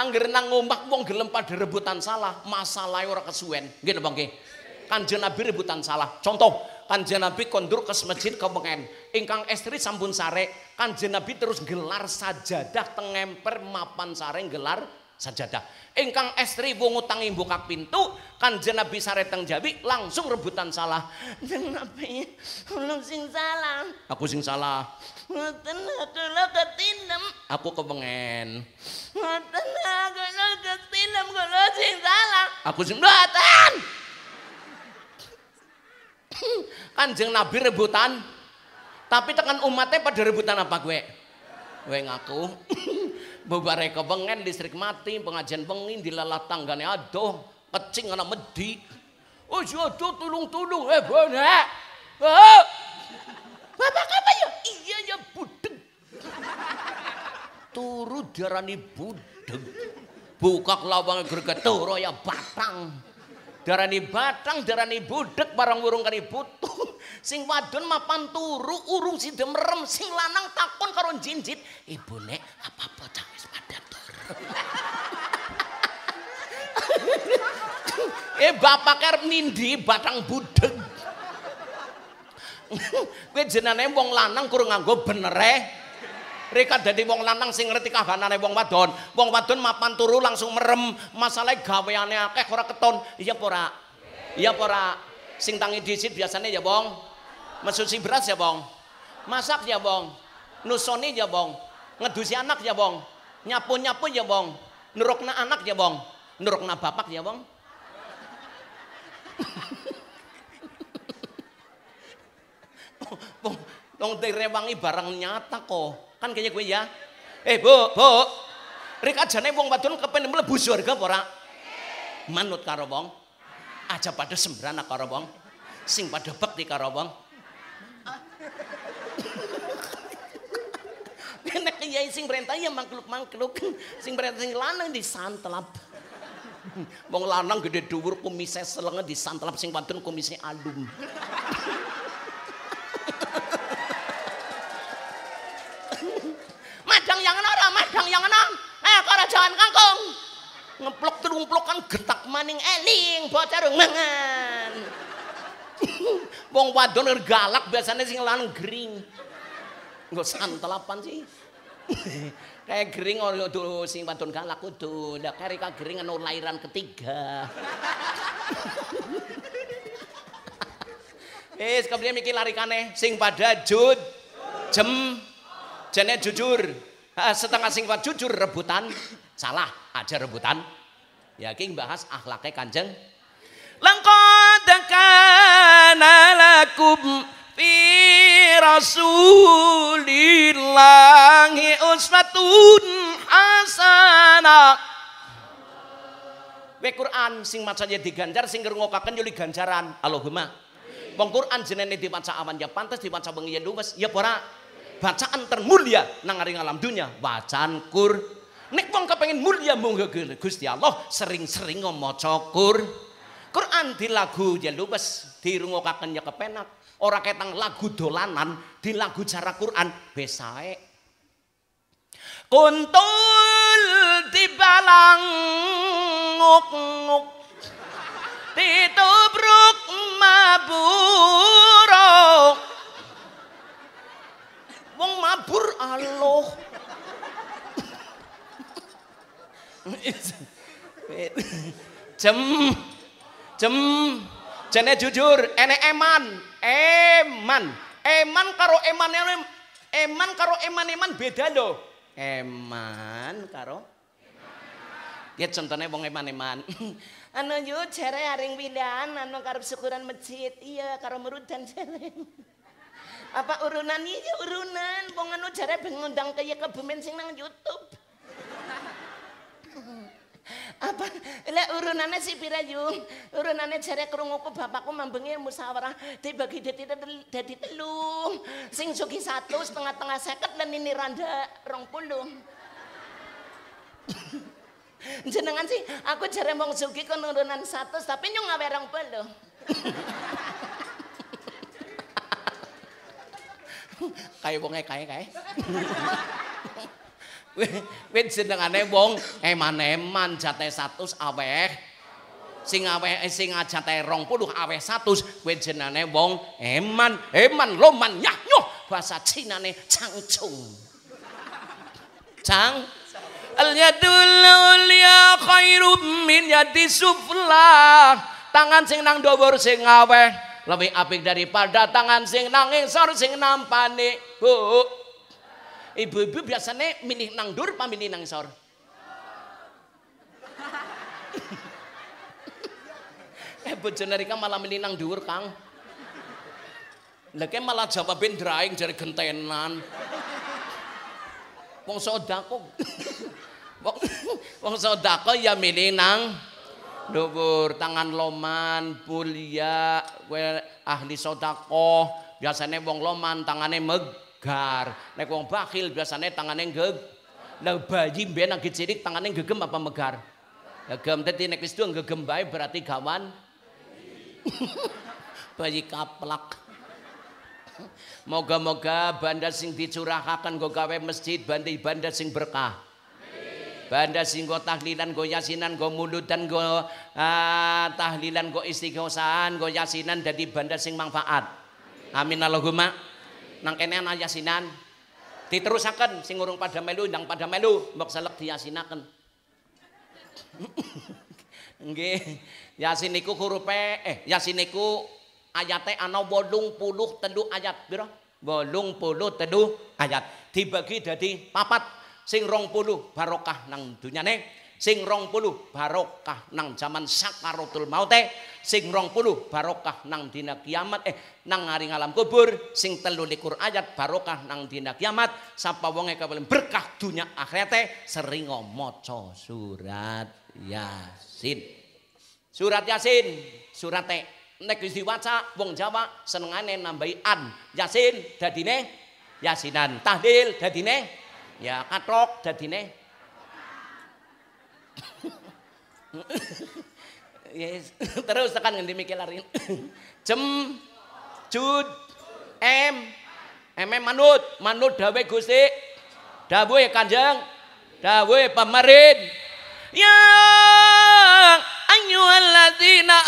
Speaker 1: Angger nang ngombak wong gelem pada rebutan salah, masalah e ora kesuwen. Nggih napa nggih? Kanjeng Nabi rebutan salah. Contoh, Kanjeng Nabi kondur ke masjid kepengen. Ingkang estri sampun sare, Kanjeng Nabi terus gelar sajadah tengemper mapan sare gelar sajadah. Engkang estri wong utangi buka pintu, kanjeng Nabi sareteng jawi langsung rebutan salah. Kanjeng Nabi, kula sing salah. Aku sing salah. ketinem. Aku kepengen. aku ketinem kalau sing salah. Aku sing mboten. Kanjeng Nabi rebutan. Tapi tekan umatnya pada rebutan apa gue? Gue ngaku. Bubarek kebengen, listrik mati, pengajian bengi, dilalat tanggane aduh, kecing anak medi. Oh jodoh tulung-tulung, eh bonek. Eh. Oh. Bapak apa ya? Iya ya budeng. Turu diarani budeng. Buka lawang turu ya batang. darani batang, darani budek, barang burung kari butuh. Sing wadon mapan turu, urung si demerem, sing lanang takon karon jinjit. Ibu eh, nek apa bocah eh bapak ker nindi batang budeg. Gue jenane wong lanang kurang nganggo bener eh. Rika jadi wong lanang sing ngerti kahanane bong wadon. bong wadon mapan turu langsung merem, masalah gaweane akeh ora keton. Iya pora Iya pora. Sing tangi disit biasanya ya, Bong. Mesusi beras ya, Bong. Masak ya, Bong. Nusoni ya, Bong. Ngedusi anak ya, Bong nyapu-nyapu ya bong nurukna anak ya bong nurukna bapak ya bong bong Tong direwangi barang nyata kok. Kan kayaknya gue ya. Eh bu, bu. Rik aja nih wong wadon kepen melebu surga pora. Manut karo wong. Aja pada sembrana karo wong. Sing pada bekti karo wong. Kena kiai sing perintah ya mangkluk-mangkluk. Sing perintah sing lanang di santelap. Wong lanang gede dhuwur kumise selenge santelap, sing wadon kumise alum. madang yang enak, madang yang enak, Eh, kerajaan kangkung. Ngeplok terumplok kan getak maning eling bocah mangan. Wong wadon er galak biasanya sing lanang gering santel apa sih. Kayak gering orang dulu sing kan galak tuh, Lah kayak ka gering anu lairan ketiga. Eh, kemudian mikir lari kane sing pada jud jem jenet jujur. setengah sing pada jujur rebutan salah aja rebutan. Ya King bahas akhlaknya Kanjeng. Lengkot kana kub fi rasulillahi uswatun hasanah Wek Quran sing ya diganjar sing ngrungokaken yo ya ganjaran. Allahumma. Wong Quran jenenge dibaca awan ya pantas di bengi ya luwes ya ora. Bacaan termulia nang ngaring alam dunia bacaan kur Nek wong kepengin mulia monggo Gusti Allah sering-sering maca kur Quran di lagu ya luwes dirungokaken ya kepenak. orang ketang lagu dolanan di lagu cara Quran besae. Kuntul balang nguk-nguk ditubruk maburok Wong mabur aloh jem jem Jane jujur, enek eman, eman, eman karo eman eman, eman karo eman eman beda loh. Eman karo Ya contohnya bong eman-eman. anu yuk jare aring pindahan anu karo syukuran masjid. Iya karo merudan jare. Apa urunan iya urunan bong anu jare pengundang kaya kebumen sing nang YouTube. apa lek urunannya si pira urunannya urunane jare bapakku mambengi musyawarah dibagi dadi dadi telung sing suki satu setengah tengah seket dan ini randa rong puluh jenengan sih aku jare mong sugi kan urunan satu tapi nyu ngawe rong puluh kayak bonge kayak kayak Wit jenengane wong eman-eman jate 100 aweh. Sing aweh eh, sing ajate 20 aweh 100, wit jenengane wong eman, eman loman nyah nyuh basa cinane cangcung. Cang Al yadul ulya khairum min yadi sufla. Tangan sing nang dhuwur sing aweh lebih apik daripada tangan sing nang ngisor sing nampani. Bu, ibu-ibu biasanya milih nang dur apa milih nang sor? eh bu jenerika malah milih nang dur Kang. Lagi malah jawabin drying dari gentenan. Wong sodako. Wong sodako ya milih nang Dukur tangan loman, mulia, ahli sodako. Biasanya wong loman tangannya meg gar, Nek wong bakhil biasanya tangannya geg. nek bayi mbiyen nang cilik tangannya gegem apa megar? Gegem dadi nek wis gegem bae berarti gawan. bayi kaplak. Moga-moga banda sing dicurahkan go gawe masjid banti banda sing berkah. Banda sing go tahlilan go yasinan go dan go uh, ah, tahlilan go go yasinan jadi banda sing manfaat. Amin Allahumma. nang kene ana yasinan. Diterusaken sing urung padha melu ndang padha melu mbok selek diyasinaken. Nggih, yasin niku hurufe eh yasin niku ayate ana 80 telu ayat, 80 telu ayat dibagi dadi papat sing 20 barokah nang dunyane. sing rong puluh barokah nang zaman sakaratul maute, sing rong puluh barokah nang dina kiamat eh nang hari alam kubur sing telu likur ayat barokah nang dina kiamat sapa wonge kawelem berkah dunya akhirate sering maca surat Yasin surat Yasin surat e. nek wis diwaca wong Jawa senengane nambahi an Yasin dadine yasinan tahlil dadine ya katrok dadine yes. Terus tekan ngendi ya, lari. Jem jud m, m manut manut dawe Gusti. Dawuh Kanjeng. Dawuh pemerin. Ya ayyuhalladzina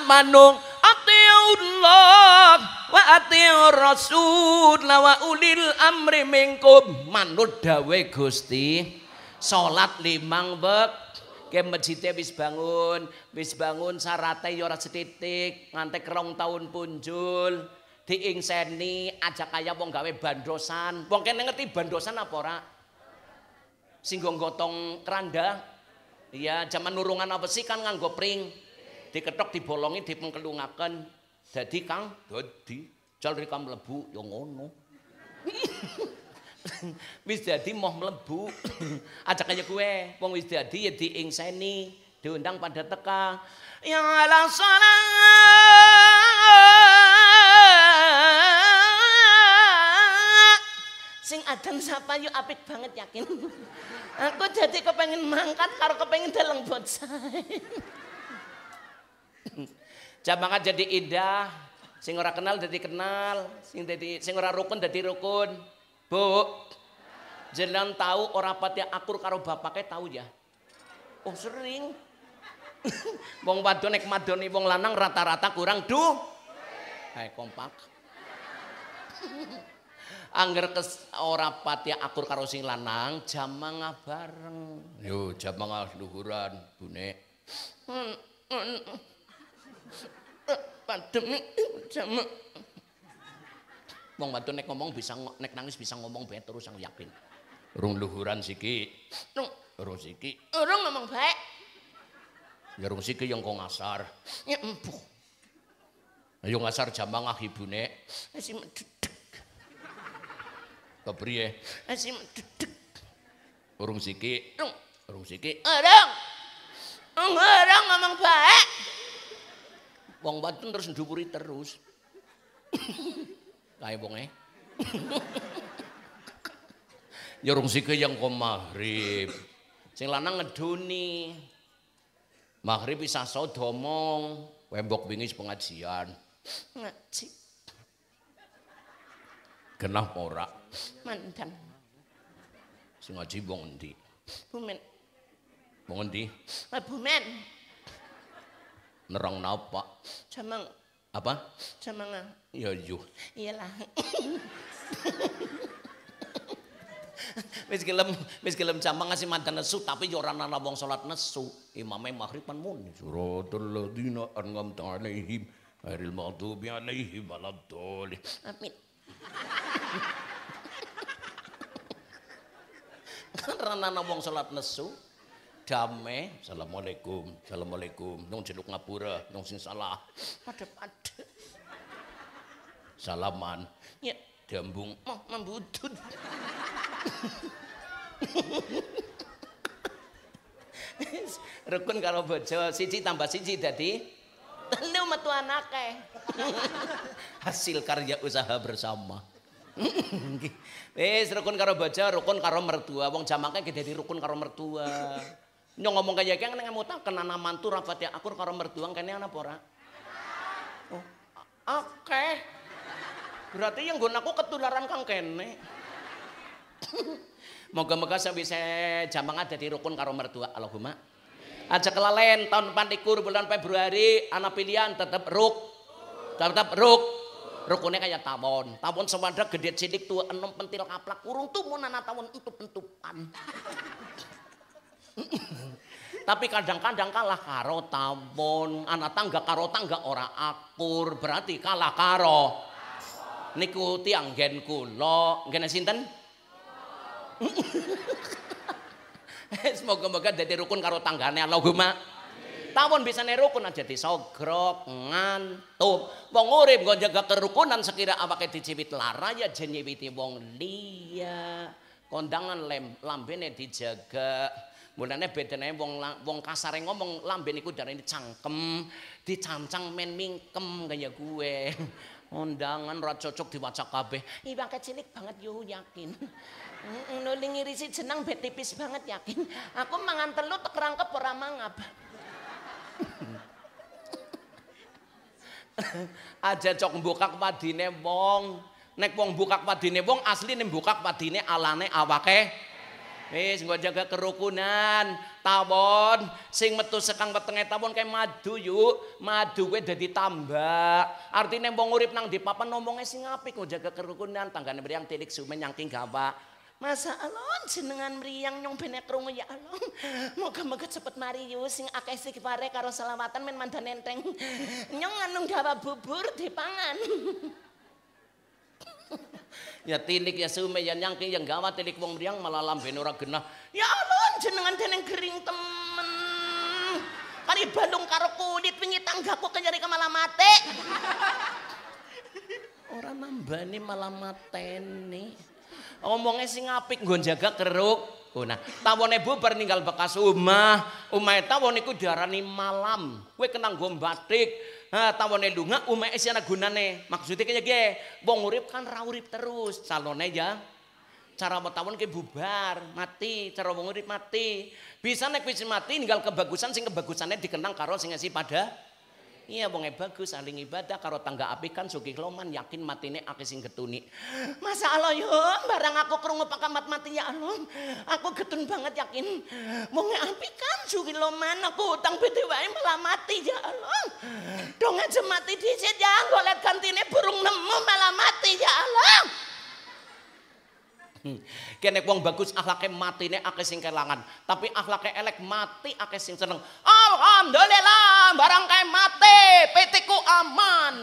Speaker 1: amanu atiullah wa atiur rasul wa ulil amri minkum manut dawe Gusti sholat limang bek ke masjidnya wis bangun, wis bangun sarate yora setitik, ngante kerong tahun punjul, diingseni ajak kaya wong gawe bandosan, wong kene ngerti bandosan apa ora? Singgung gotong keranda, iya jaman nurungan apa sih kan nganggo pring, diketok dibolongi dipengkelungaken, jadi kang, jadi, cari kam lebu, yang ngono. wis dadi moh mlebu. Ajak aja kowe, wong wis dadi ya diingseni, diundang pada teka. Ya ala salat. Sing adem sapa yo apik banget yakin. Aku jadi kepengen mangkat karo kepengen dalang bonsai saya. Jamangan jadi indah, sing ora kenal jadi kenal, sing jadi sing ora rukun jadi rukun. Bu, jangan tahu orang pati akur karo bapaknya tahu ya? Oh sering. Wong wadon nek madoni wong lanang rata-rata kurang duh. Kayak kompak. Angger kes ora pati akur karo sing lanang, jamang ah bareng. Yo jamang ah luhuran, Bune. Pandemi hmm, hmm, hmm. jamang. Wong wadon nek ngomong bisa nek nangis bisa ngomong baik terus aku yakin. Rung luhuran siki. Nung, rung siki. Eh, rung ngomong baik. Ya rung siki yang kok ngasar. Ya empuh. Ayo ya ngasar jamang ah ibune. Asim eh, dedek. Kepriye? Asim dedek. Eh, Urung siki. Nung, rung siki. Rung. Rung ngomong baik. Wong wadon terus ndupuri terus. kayak bonge. Jorong ya sike yang kau maghrib. Sing lanang ngeduni. Maghrib bisa so domong. Wembok bingis pengajian. Ngaji. Genah ora. Mantan. Sing ngaji bong endi? Bumen. Bong endi? Eh, Bumen. Nerang napa? Jamang apa? Semanga. Ya iya. Iyalah. wis gelem wis gelem camang ngasih mantan nesu tapi yo ora ana wong salat nesu. Imame maghrib kan mun. Suratul ladzina an'amta alaihim ghairil maghdubi alaihim waladdallin. Amin. karena ana wong salat nesu damai. Assalamualaikum, assalamualaikum. nong jeluk ngapura, nong sing salah. Pada pada. Salaman. Ya, dambung. Mah, membutut. Rukun kalau bojo siji tambah siji tadi. telu metu anake. Hasil karya usaha bersama. Wis rukun karo bojo, rukun karo mertua. Wong jamangke dadi rukun karo mertua. Nyong ngomong kaya kaya neng mau tak kena mantu ya akur karo mertuang kene anak pora. Oh, oke. Berarti yang gue aku ketularan kang kene. Moga-moga saya bisa jamang ada di rukun karo mertua Allahumma. Aja kelalen tahun dikur bulan Februari anak pilihan tetap ruk. Tetap ruk. Rukunnya kayak tabon. Tabon semada gede sidik tuh enom pentil kaplak kurung tuh mau nana tawon itu pentupan. Tapi kadang-kadang kalah karo tabon, anak tangga karo tangga ora akur, berarti kalah karo. Niku tiang gen kulo, gen sinten? Semoga-moga jadi rukun karo tanggane Allah guma. Tawon bisa nerukun aja di sogrok, ngantuk. Wong urip nggo jaga kerukunan sekira awake dicipit lara ya jenyiwiti wong liya. Kondangan lem, lambene dijaga. Mulane bedane wong wong kasare ngomong lambe niku darane cangkem, dicancang men mingkem kaya gue. Undangan ra cocok diwaca kabeh. Iwak kecilik banget yo yakin. Nuli ngirisi senang bet tipis banget yakin. Aku mangan telu tek rangkep ora mangap. Aja cok buka kepadine wong. Nek wong buka kepadine wong asli nek bukak kepadine alane awake Wis nggo jaga kerukunan tawon sing metu sekang wetenge tawon kayak madu yuk madu kuwi dadi tambak artine wong urip nang dipapan papan omonge sing apik kok jaga kerukunan tanggane mriyang tilik sumen nyangking gawak Masa alon senengan meriang nyong benek rungu ya alon. Moga moga cepet mari yu sing akeh sik pare karo selawatan men mandan enteng. Nyong anung gawa bubur dipangan. ya tilik ya sume ya nyangki yang gawa tilik wong riang malah lamben ora genah. Ya allah jenengan teneng kering temen. Mari kan Bandung karo kulit wingi tanggaku kenyari ke malam mate. Ora nambani mate nih Omongnya sing ngapik nggo jaga keruk. Oh, nah, tawone bubar ninggal bekas umah. Umahe tawon iku diarani malam. Kowe kenang nggo batik ha tawone lunga umae anak gunane maksudnya kaya ge wong urip kan ra urip terus calone ya cara metawon ke bubar mati cara wong urip mati bisa nek wis mati tinggal kebagusan sing kebagusannya dikenang karo sing ngasih pada Iya wonge bagus saling ibadah karo tangga api kan sugih loman yakin matine aku sing getuni. Masa Allah yo barang aku kerungu pakamat mati ya Allah. Aku getun banget yakin wonge api kan sugih loman aku utang PT wae malah mati ya Allah. Dong aja mati dhisik ya golek gantine burung nemu malah mati ya Allah. Hmm. Kene wong bagus akhlake mati akeh sing kelangan, tapi akhlake elek mati akeh sing seneng. Alhamdulillah, barang kae mati, pitiku aman.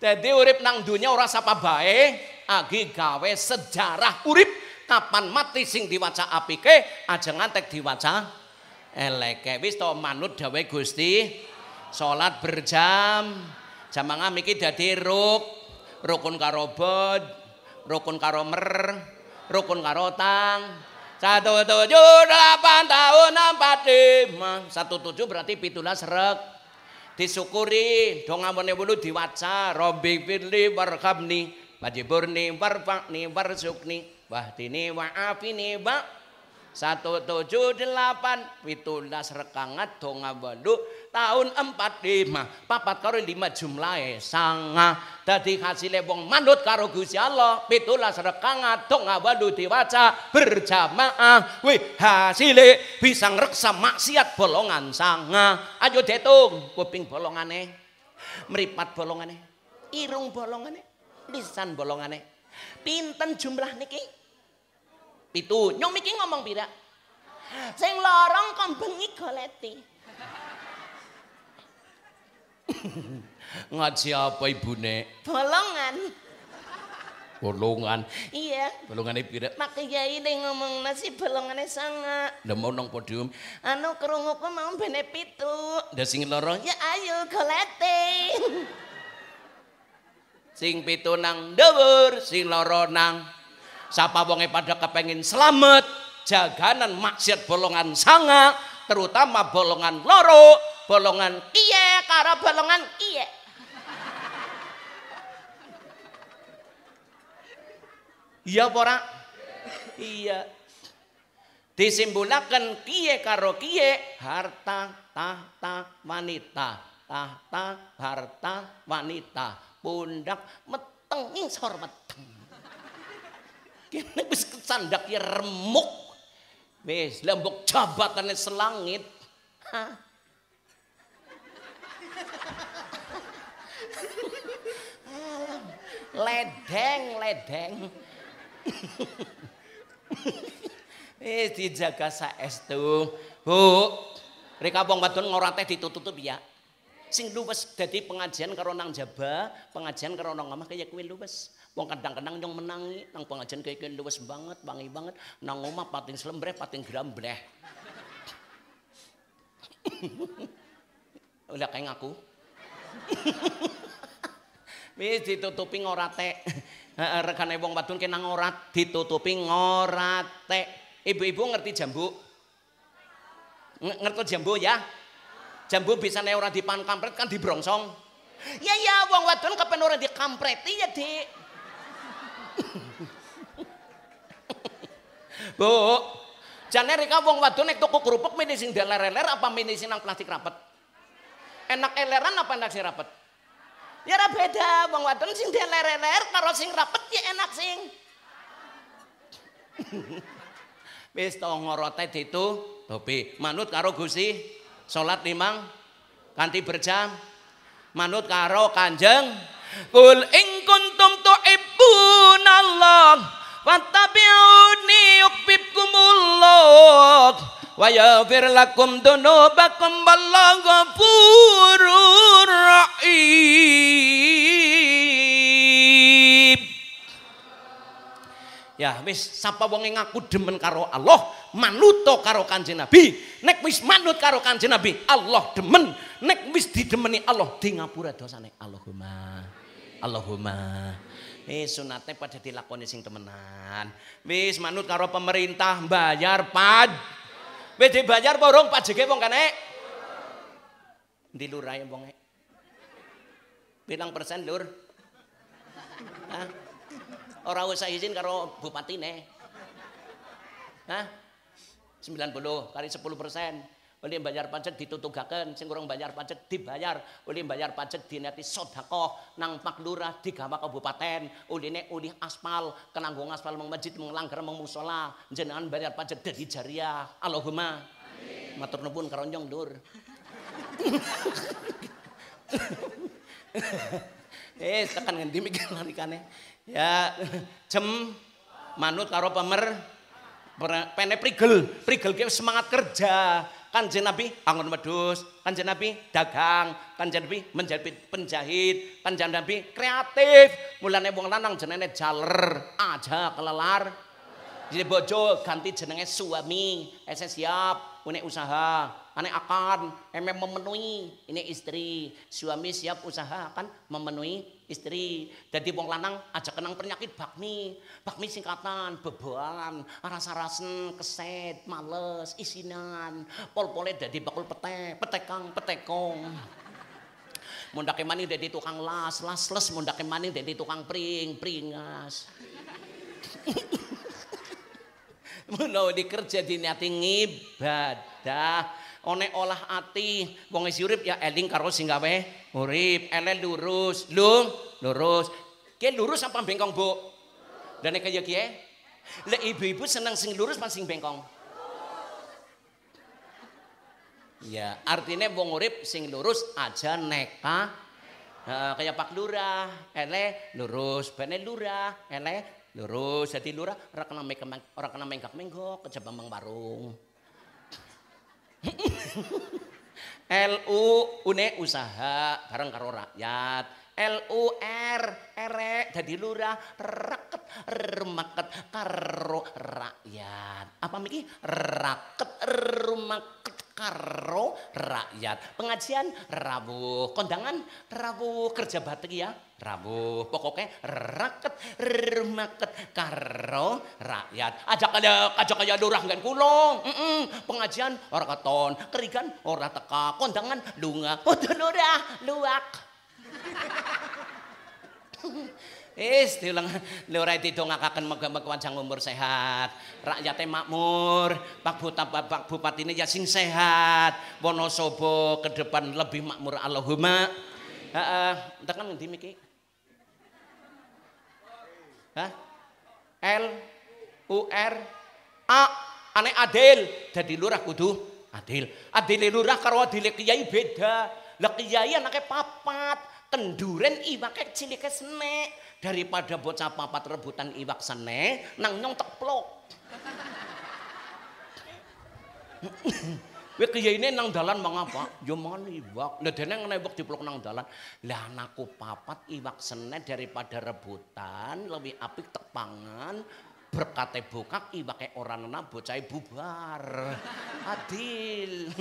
Speaker 1: Jadi urip nang dunia ora sapa bae, agi gawe sejarah urip kapan mati sing diwaca apike, aja ngantek diwaca eleke. Wis to manut dawe Gusti, salat berjam, Jamangan miki dadi ruk rukun karo bod, rukun karo mer, rukun karo tang. Satu tujuh delapan tahun empat lima. Satu tujuh berarti pitulas rek disyukuri dong amane bulu diwaca robbi firli warhamni majiburni warfa'ni warsukni wahdini wa'afini wa' satu tujuh delapan pitulas rekangat donga walu tahun empat lima papat karo lima jumlahnya sanga tadi hasilnya wong manut karo Gusti Allah pitulas rekangat donga walu diwaca berjamaah wih hasilnya bisa ngreksa maksiat bolongan sanga ayo detung kuping bolongane meripat bolongane irung bolongane lisan bolongane pinten jumlah niki Pitu. Nyong mikir ngomong pira? Sing lorong bengi goleti. Ngaji apa ibune? Bolongan. Bolongan. Iya. Bolongan ibu pira? Pak Kiai ini ngomong nasi bolongannya sangat. Udah mau nong podium. Anu kerunguku ku mau bene pitu. Udah sing lorong ya ayo goleti. sing pitu nang dhuwur, sing lorong nang Siapa wonge pada kepengin selamat, jaganan maksiat bolongan sanga, terutama bolongan loro, bolongan iye karo bolongan iye Iya pora? Iya. Disimbolakan kie karo kie, harta tahta wanita, tahta harta wanita, pundak meteng ngisor meteng. Kene wis kecandak ya remuk. Wis lembok jabatannya selangit. ledeng, ledeng. Wis dijaga saestu. Bu, rika bong batun ngora teh ditutup ya. Sing luwes jadi pengajian karo nang jaba, pengajian karo nang omah kaya kuwi luwes. Wong kadang-kadang yang menangi nang pengajian kayak gini luwes banget, bangi banget. Nang oma pating selembreh, pating grambreh. Udah kayak ngaku. Wis ditutupi ngorate. Rekane wong wadon kena ngorat, ditutupi ngorate. Ibu-ibu ngerti jambu? Ngerti jambu ya? Jambu bisa di pan kampret kan di brongsong? Ya ya wong wadon kepen ora kampret ya, di. Bu, jane rika wong wadon nek toko kerupuk mene sing deler-eler apa mene sing nang plastik rapet? Enak eleran apa enak sing rapet? Ya ora beda, wong wadon sing deler-eler karo sing rapet ya enak sing. Wis to ngorote ditu dobe manut karo Gusti salat limang kanti berjam manut karo Kanjeng Qul in kuntum tuhibbunallah fattabi'uni yuhibbukumullah wa yaghfir lakum dunubakum wallahu ghafurur rahim. Ya wis sapa wong ngaku demen karo Allah, manuto karo Kanjeng Nabi. Nek wis manut karo Kanjeng Nabi, Allah demen. Nek wis didemeni Allah di ngapura dosane. Allahumma Allahumma eh sunatnya pada dilakoni sing temenan wis manut karo pemerintah bayar pad wis dibayar porong pajeke wong ek di lurae wong bilang e? persen lur Hah? ora usah izin karo bupati ne Hah? 90 kali 10 persen oleh bayar pajak ditutugakan sing kurang bayar pajak dibayar oleh bayar pajak dineti sodako nang pak lurah digawa kabupaten ne uli aspal kenanggung aspal meng masjid meng langgar meng musola jenengan bayar pajak dari jariah Allahumma matur nubun karonyong dur eh tekan ngendi mikir larikane ya cem manut karo pemer pene prigel prigel semangat kerja Kanjeng Nabi angon wedhus, Kanjeng Nabi dagang, Kanjeng Nabi menjahit, penjahit, Kanjeng Nabi kreatif. Mulane wong lanang jenenge jaler, aja kelelar. Jadi bojo ganti jenenge suami, SS siap, punya usaha, ane akan, emem memenuhi. Ini istri, suami siap usaha akan memenuhi istri. Jadi wong lanang aja kenang penyakit bakmi. Bakmi singkatan, beban, rasa-rasen, keset, males, isinan. Pol-pole jadi bakul pete, petekang, petekong. Mundake maning jadi tukang las, las les mundake maning jadi tukang pring, pringas. menawa dikerja di diniati ngibadah one olah ati wong isi urip ya eling karo sing gawe urip ele lurus lung lurus ki lurus apa bengkong bu dan nek kaya kiye le ibu-ibu seneng sing lurus pas sing bengkong ya artinya wong urip sing lurus aja neka Uh, eh, kayak Pak Lurah, ele lurus, bene Lurah, ele lurus jadi lurah orang kena mengkak menggok kejaba mang warung LU une usaha bareng karo rakyat. LUR erek jadi lurah raket rumaket karo rakyat. Apa miki raket rumaket karo rakyat. Pengajian Rabu, kondangan Rabu, kerja batik ya Rabu. Pokoknya raket remaket karo rakyat. Ajak ada ajak aja dorah dengan kulong. Mm -mm. Pengajian orang keton, kerigan orang teka, kondangan lunga, udah luak. Is diulang leora itu ngakakan magambang panjang umur sehat. Rakyatnya makmur, Pak Bupati Pak Bupati ini ya sing sehat. Wonosobo ke depan lebih makmur Allahumma. Heeh, entar kan ngendi miki? Hah? L U R A ane adil jadi lurah kudu adil. Adil lurah karo adil kiai beda. Lah kiai anaknya papat, kenduren iwake cilike senek daripada bocah papat rebutan iwak sene nang nyong teplok Kowe ini nang dalan mengapa? Ya mangan iwak. Lah dene ngene iwak diplok nang dalan. Lah anakku papat iwak sene daripada rebutan lebih apik tek pangan berkate bokak iwake ora nena bocah bubar. Adil.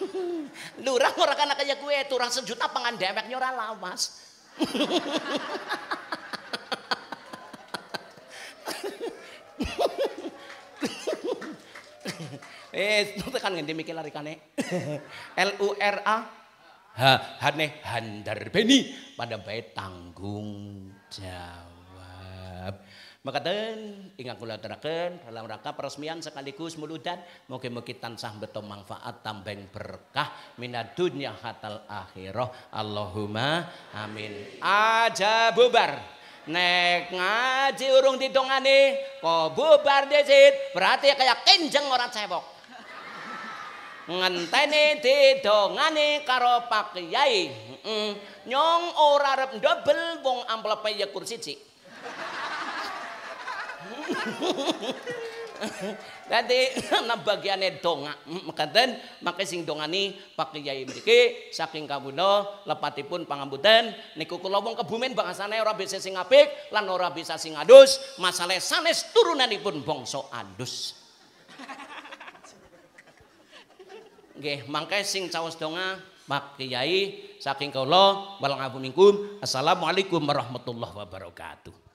Speaker 1: Lurah ora kana kaya kowe turang sejuta pangan dewek ora lawas. Eh, itu kan ganti mikir lari kane. L U R A H hane handar beni pada bait tanggung jawab. Mekaten ingat kula terakan dalam rangka peresmian sekaligus muludan mugi-mugi tansah beto manfaat tambeng berkah minat dunia ya hatal akhirah Allahumma amin aja bubar nek ngaji urung ani kok bubar desit berarti kayak kencing orang cebok ngenteni didongane karo pak kiai mm -mm. nyong ora double bong wong amplepe ya kursi siji Dadi na bagiane donga. Mm, mekaten maka sing dongani Pak Kyai mriki saking lepati lepatipun pangambutan niku kula wong kebumen bangsane ora bisa sing apik lan ora bisa sing adus, masalah sanes turunanipun bangsa adus. Nggih, mangke sing caos donga Pak Kyai saking kula wal ngapuningkum. Assalamualaikum warahmatullahi wabarakatuh.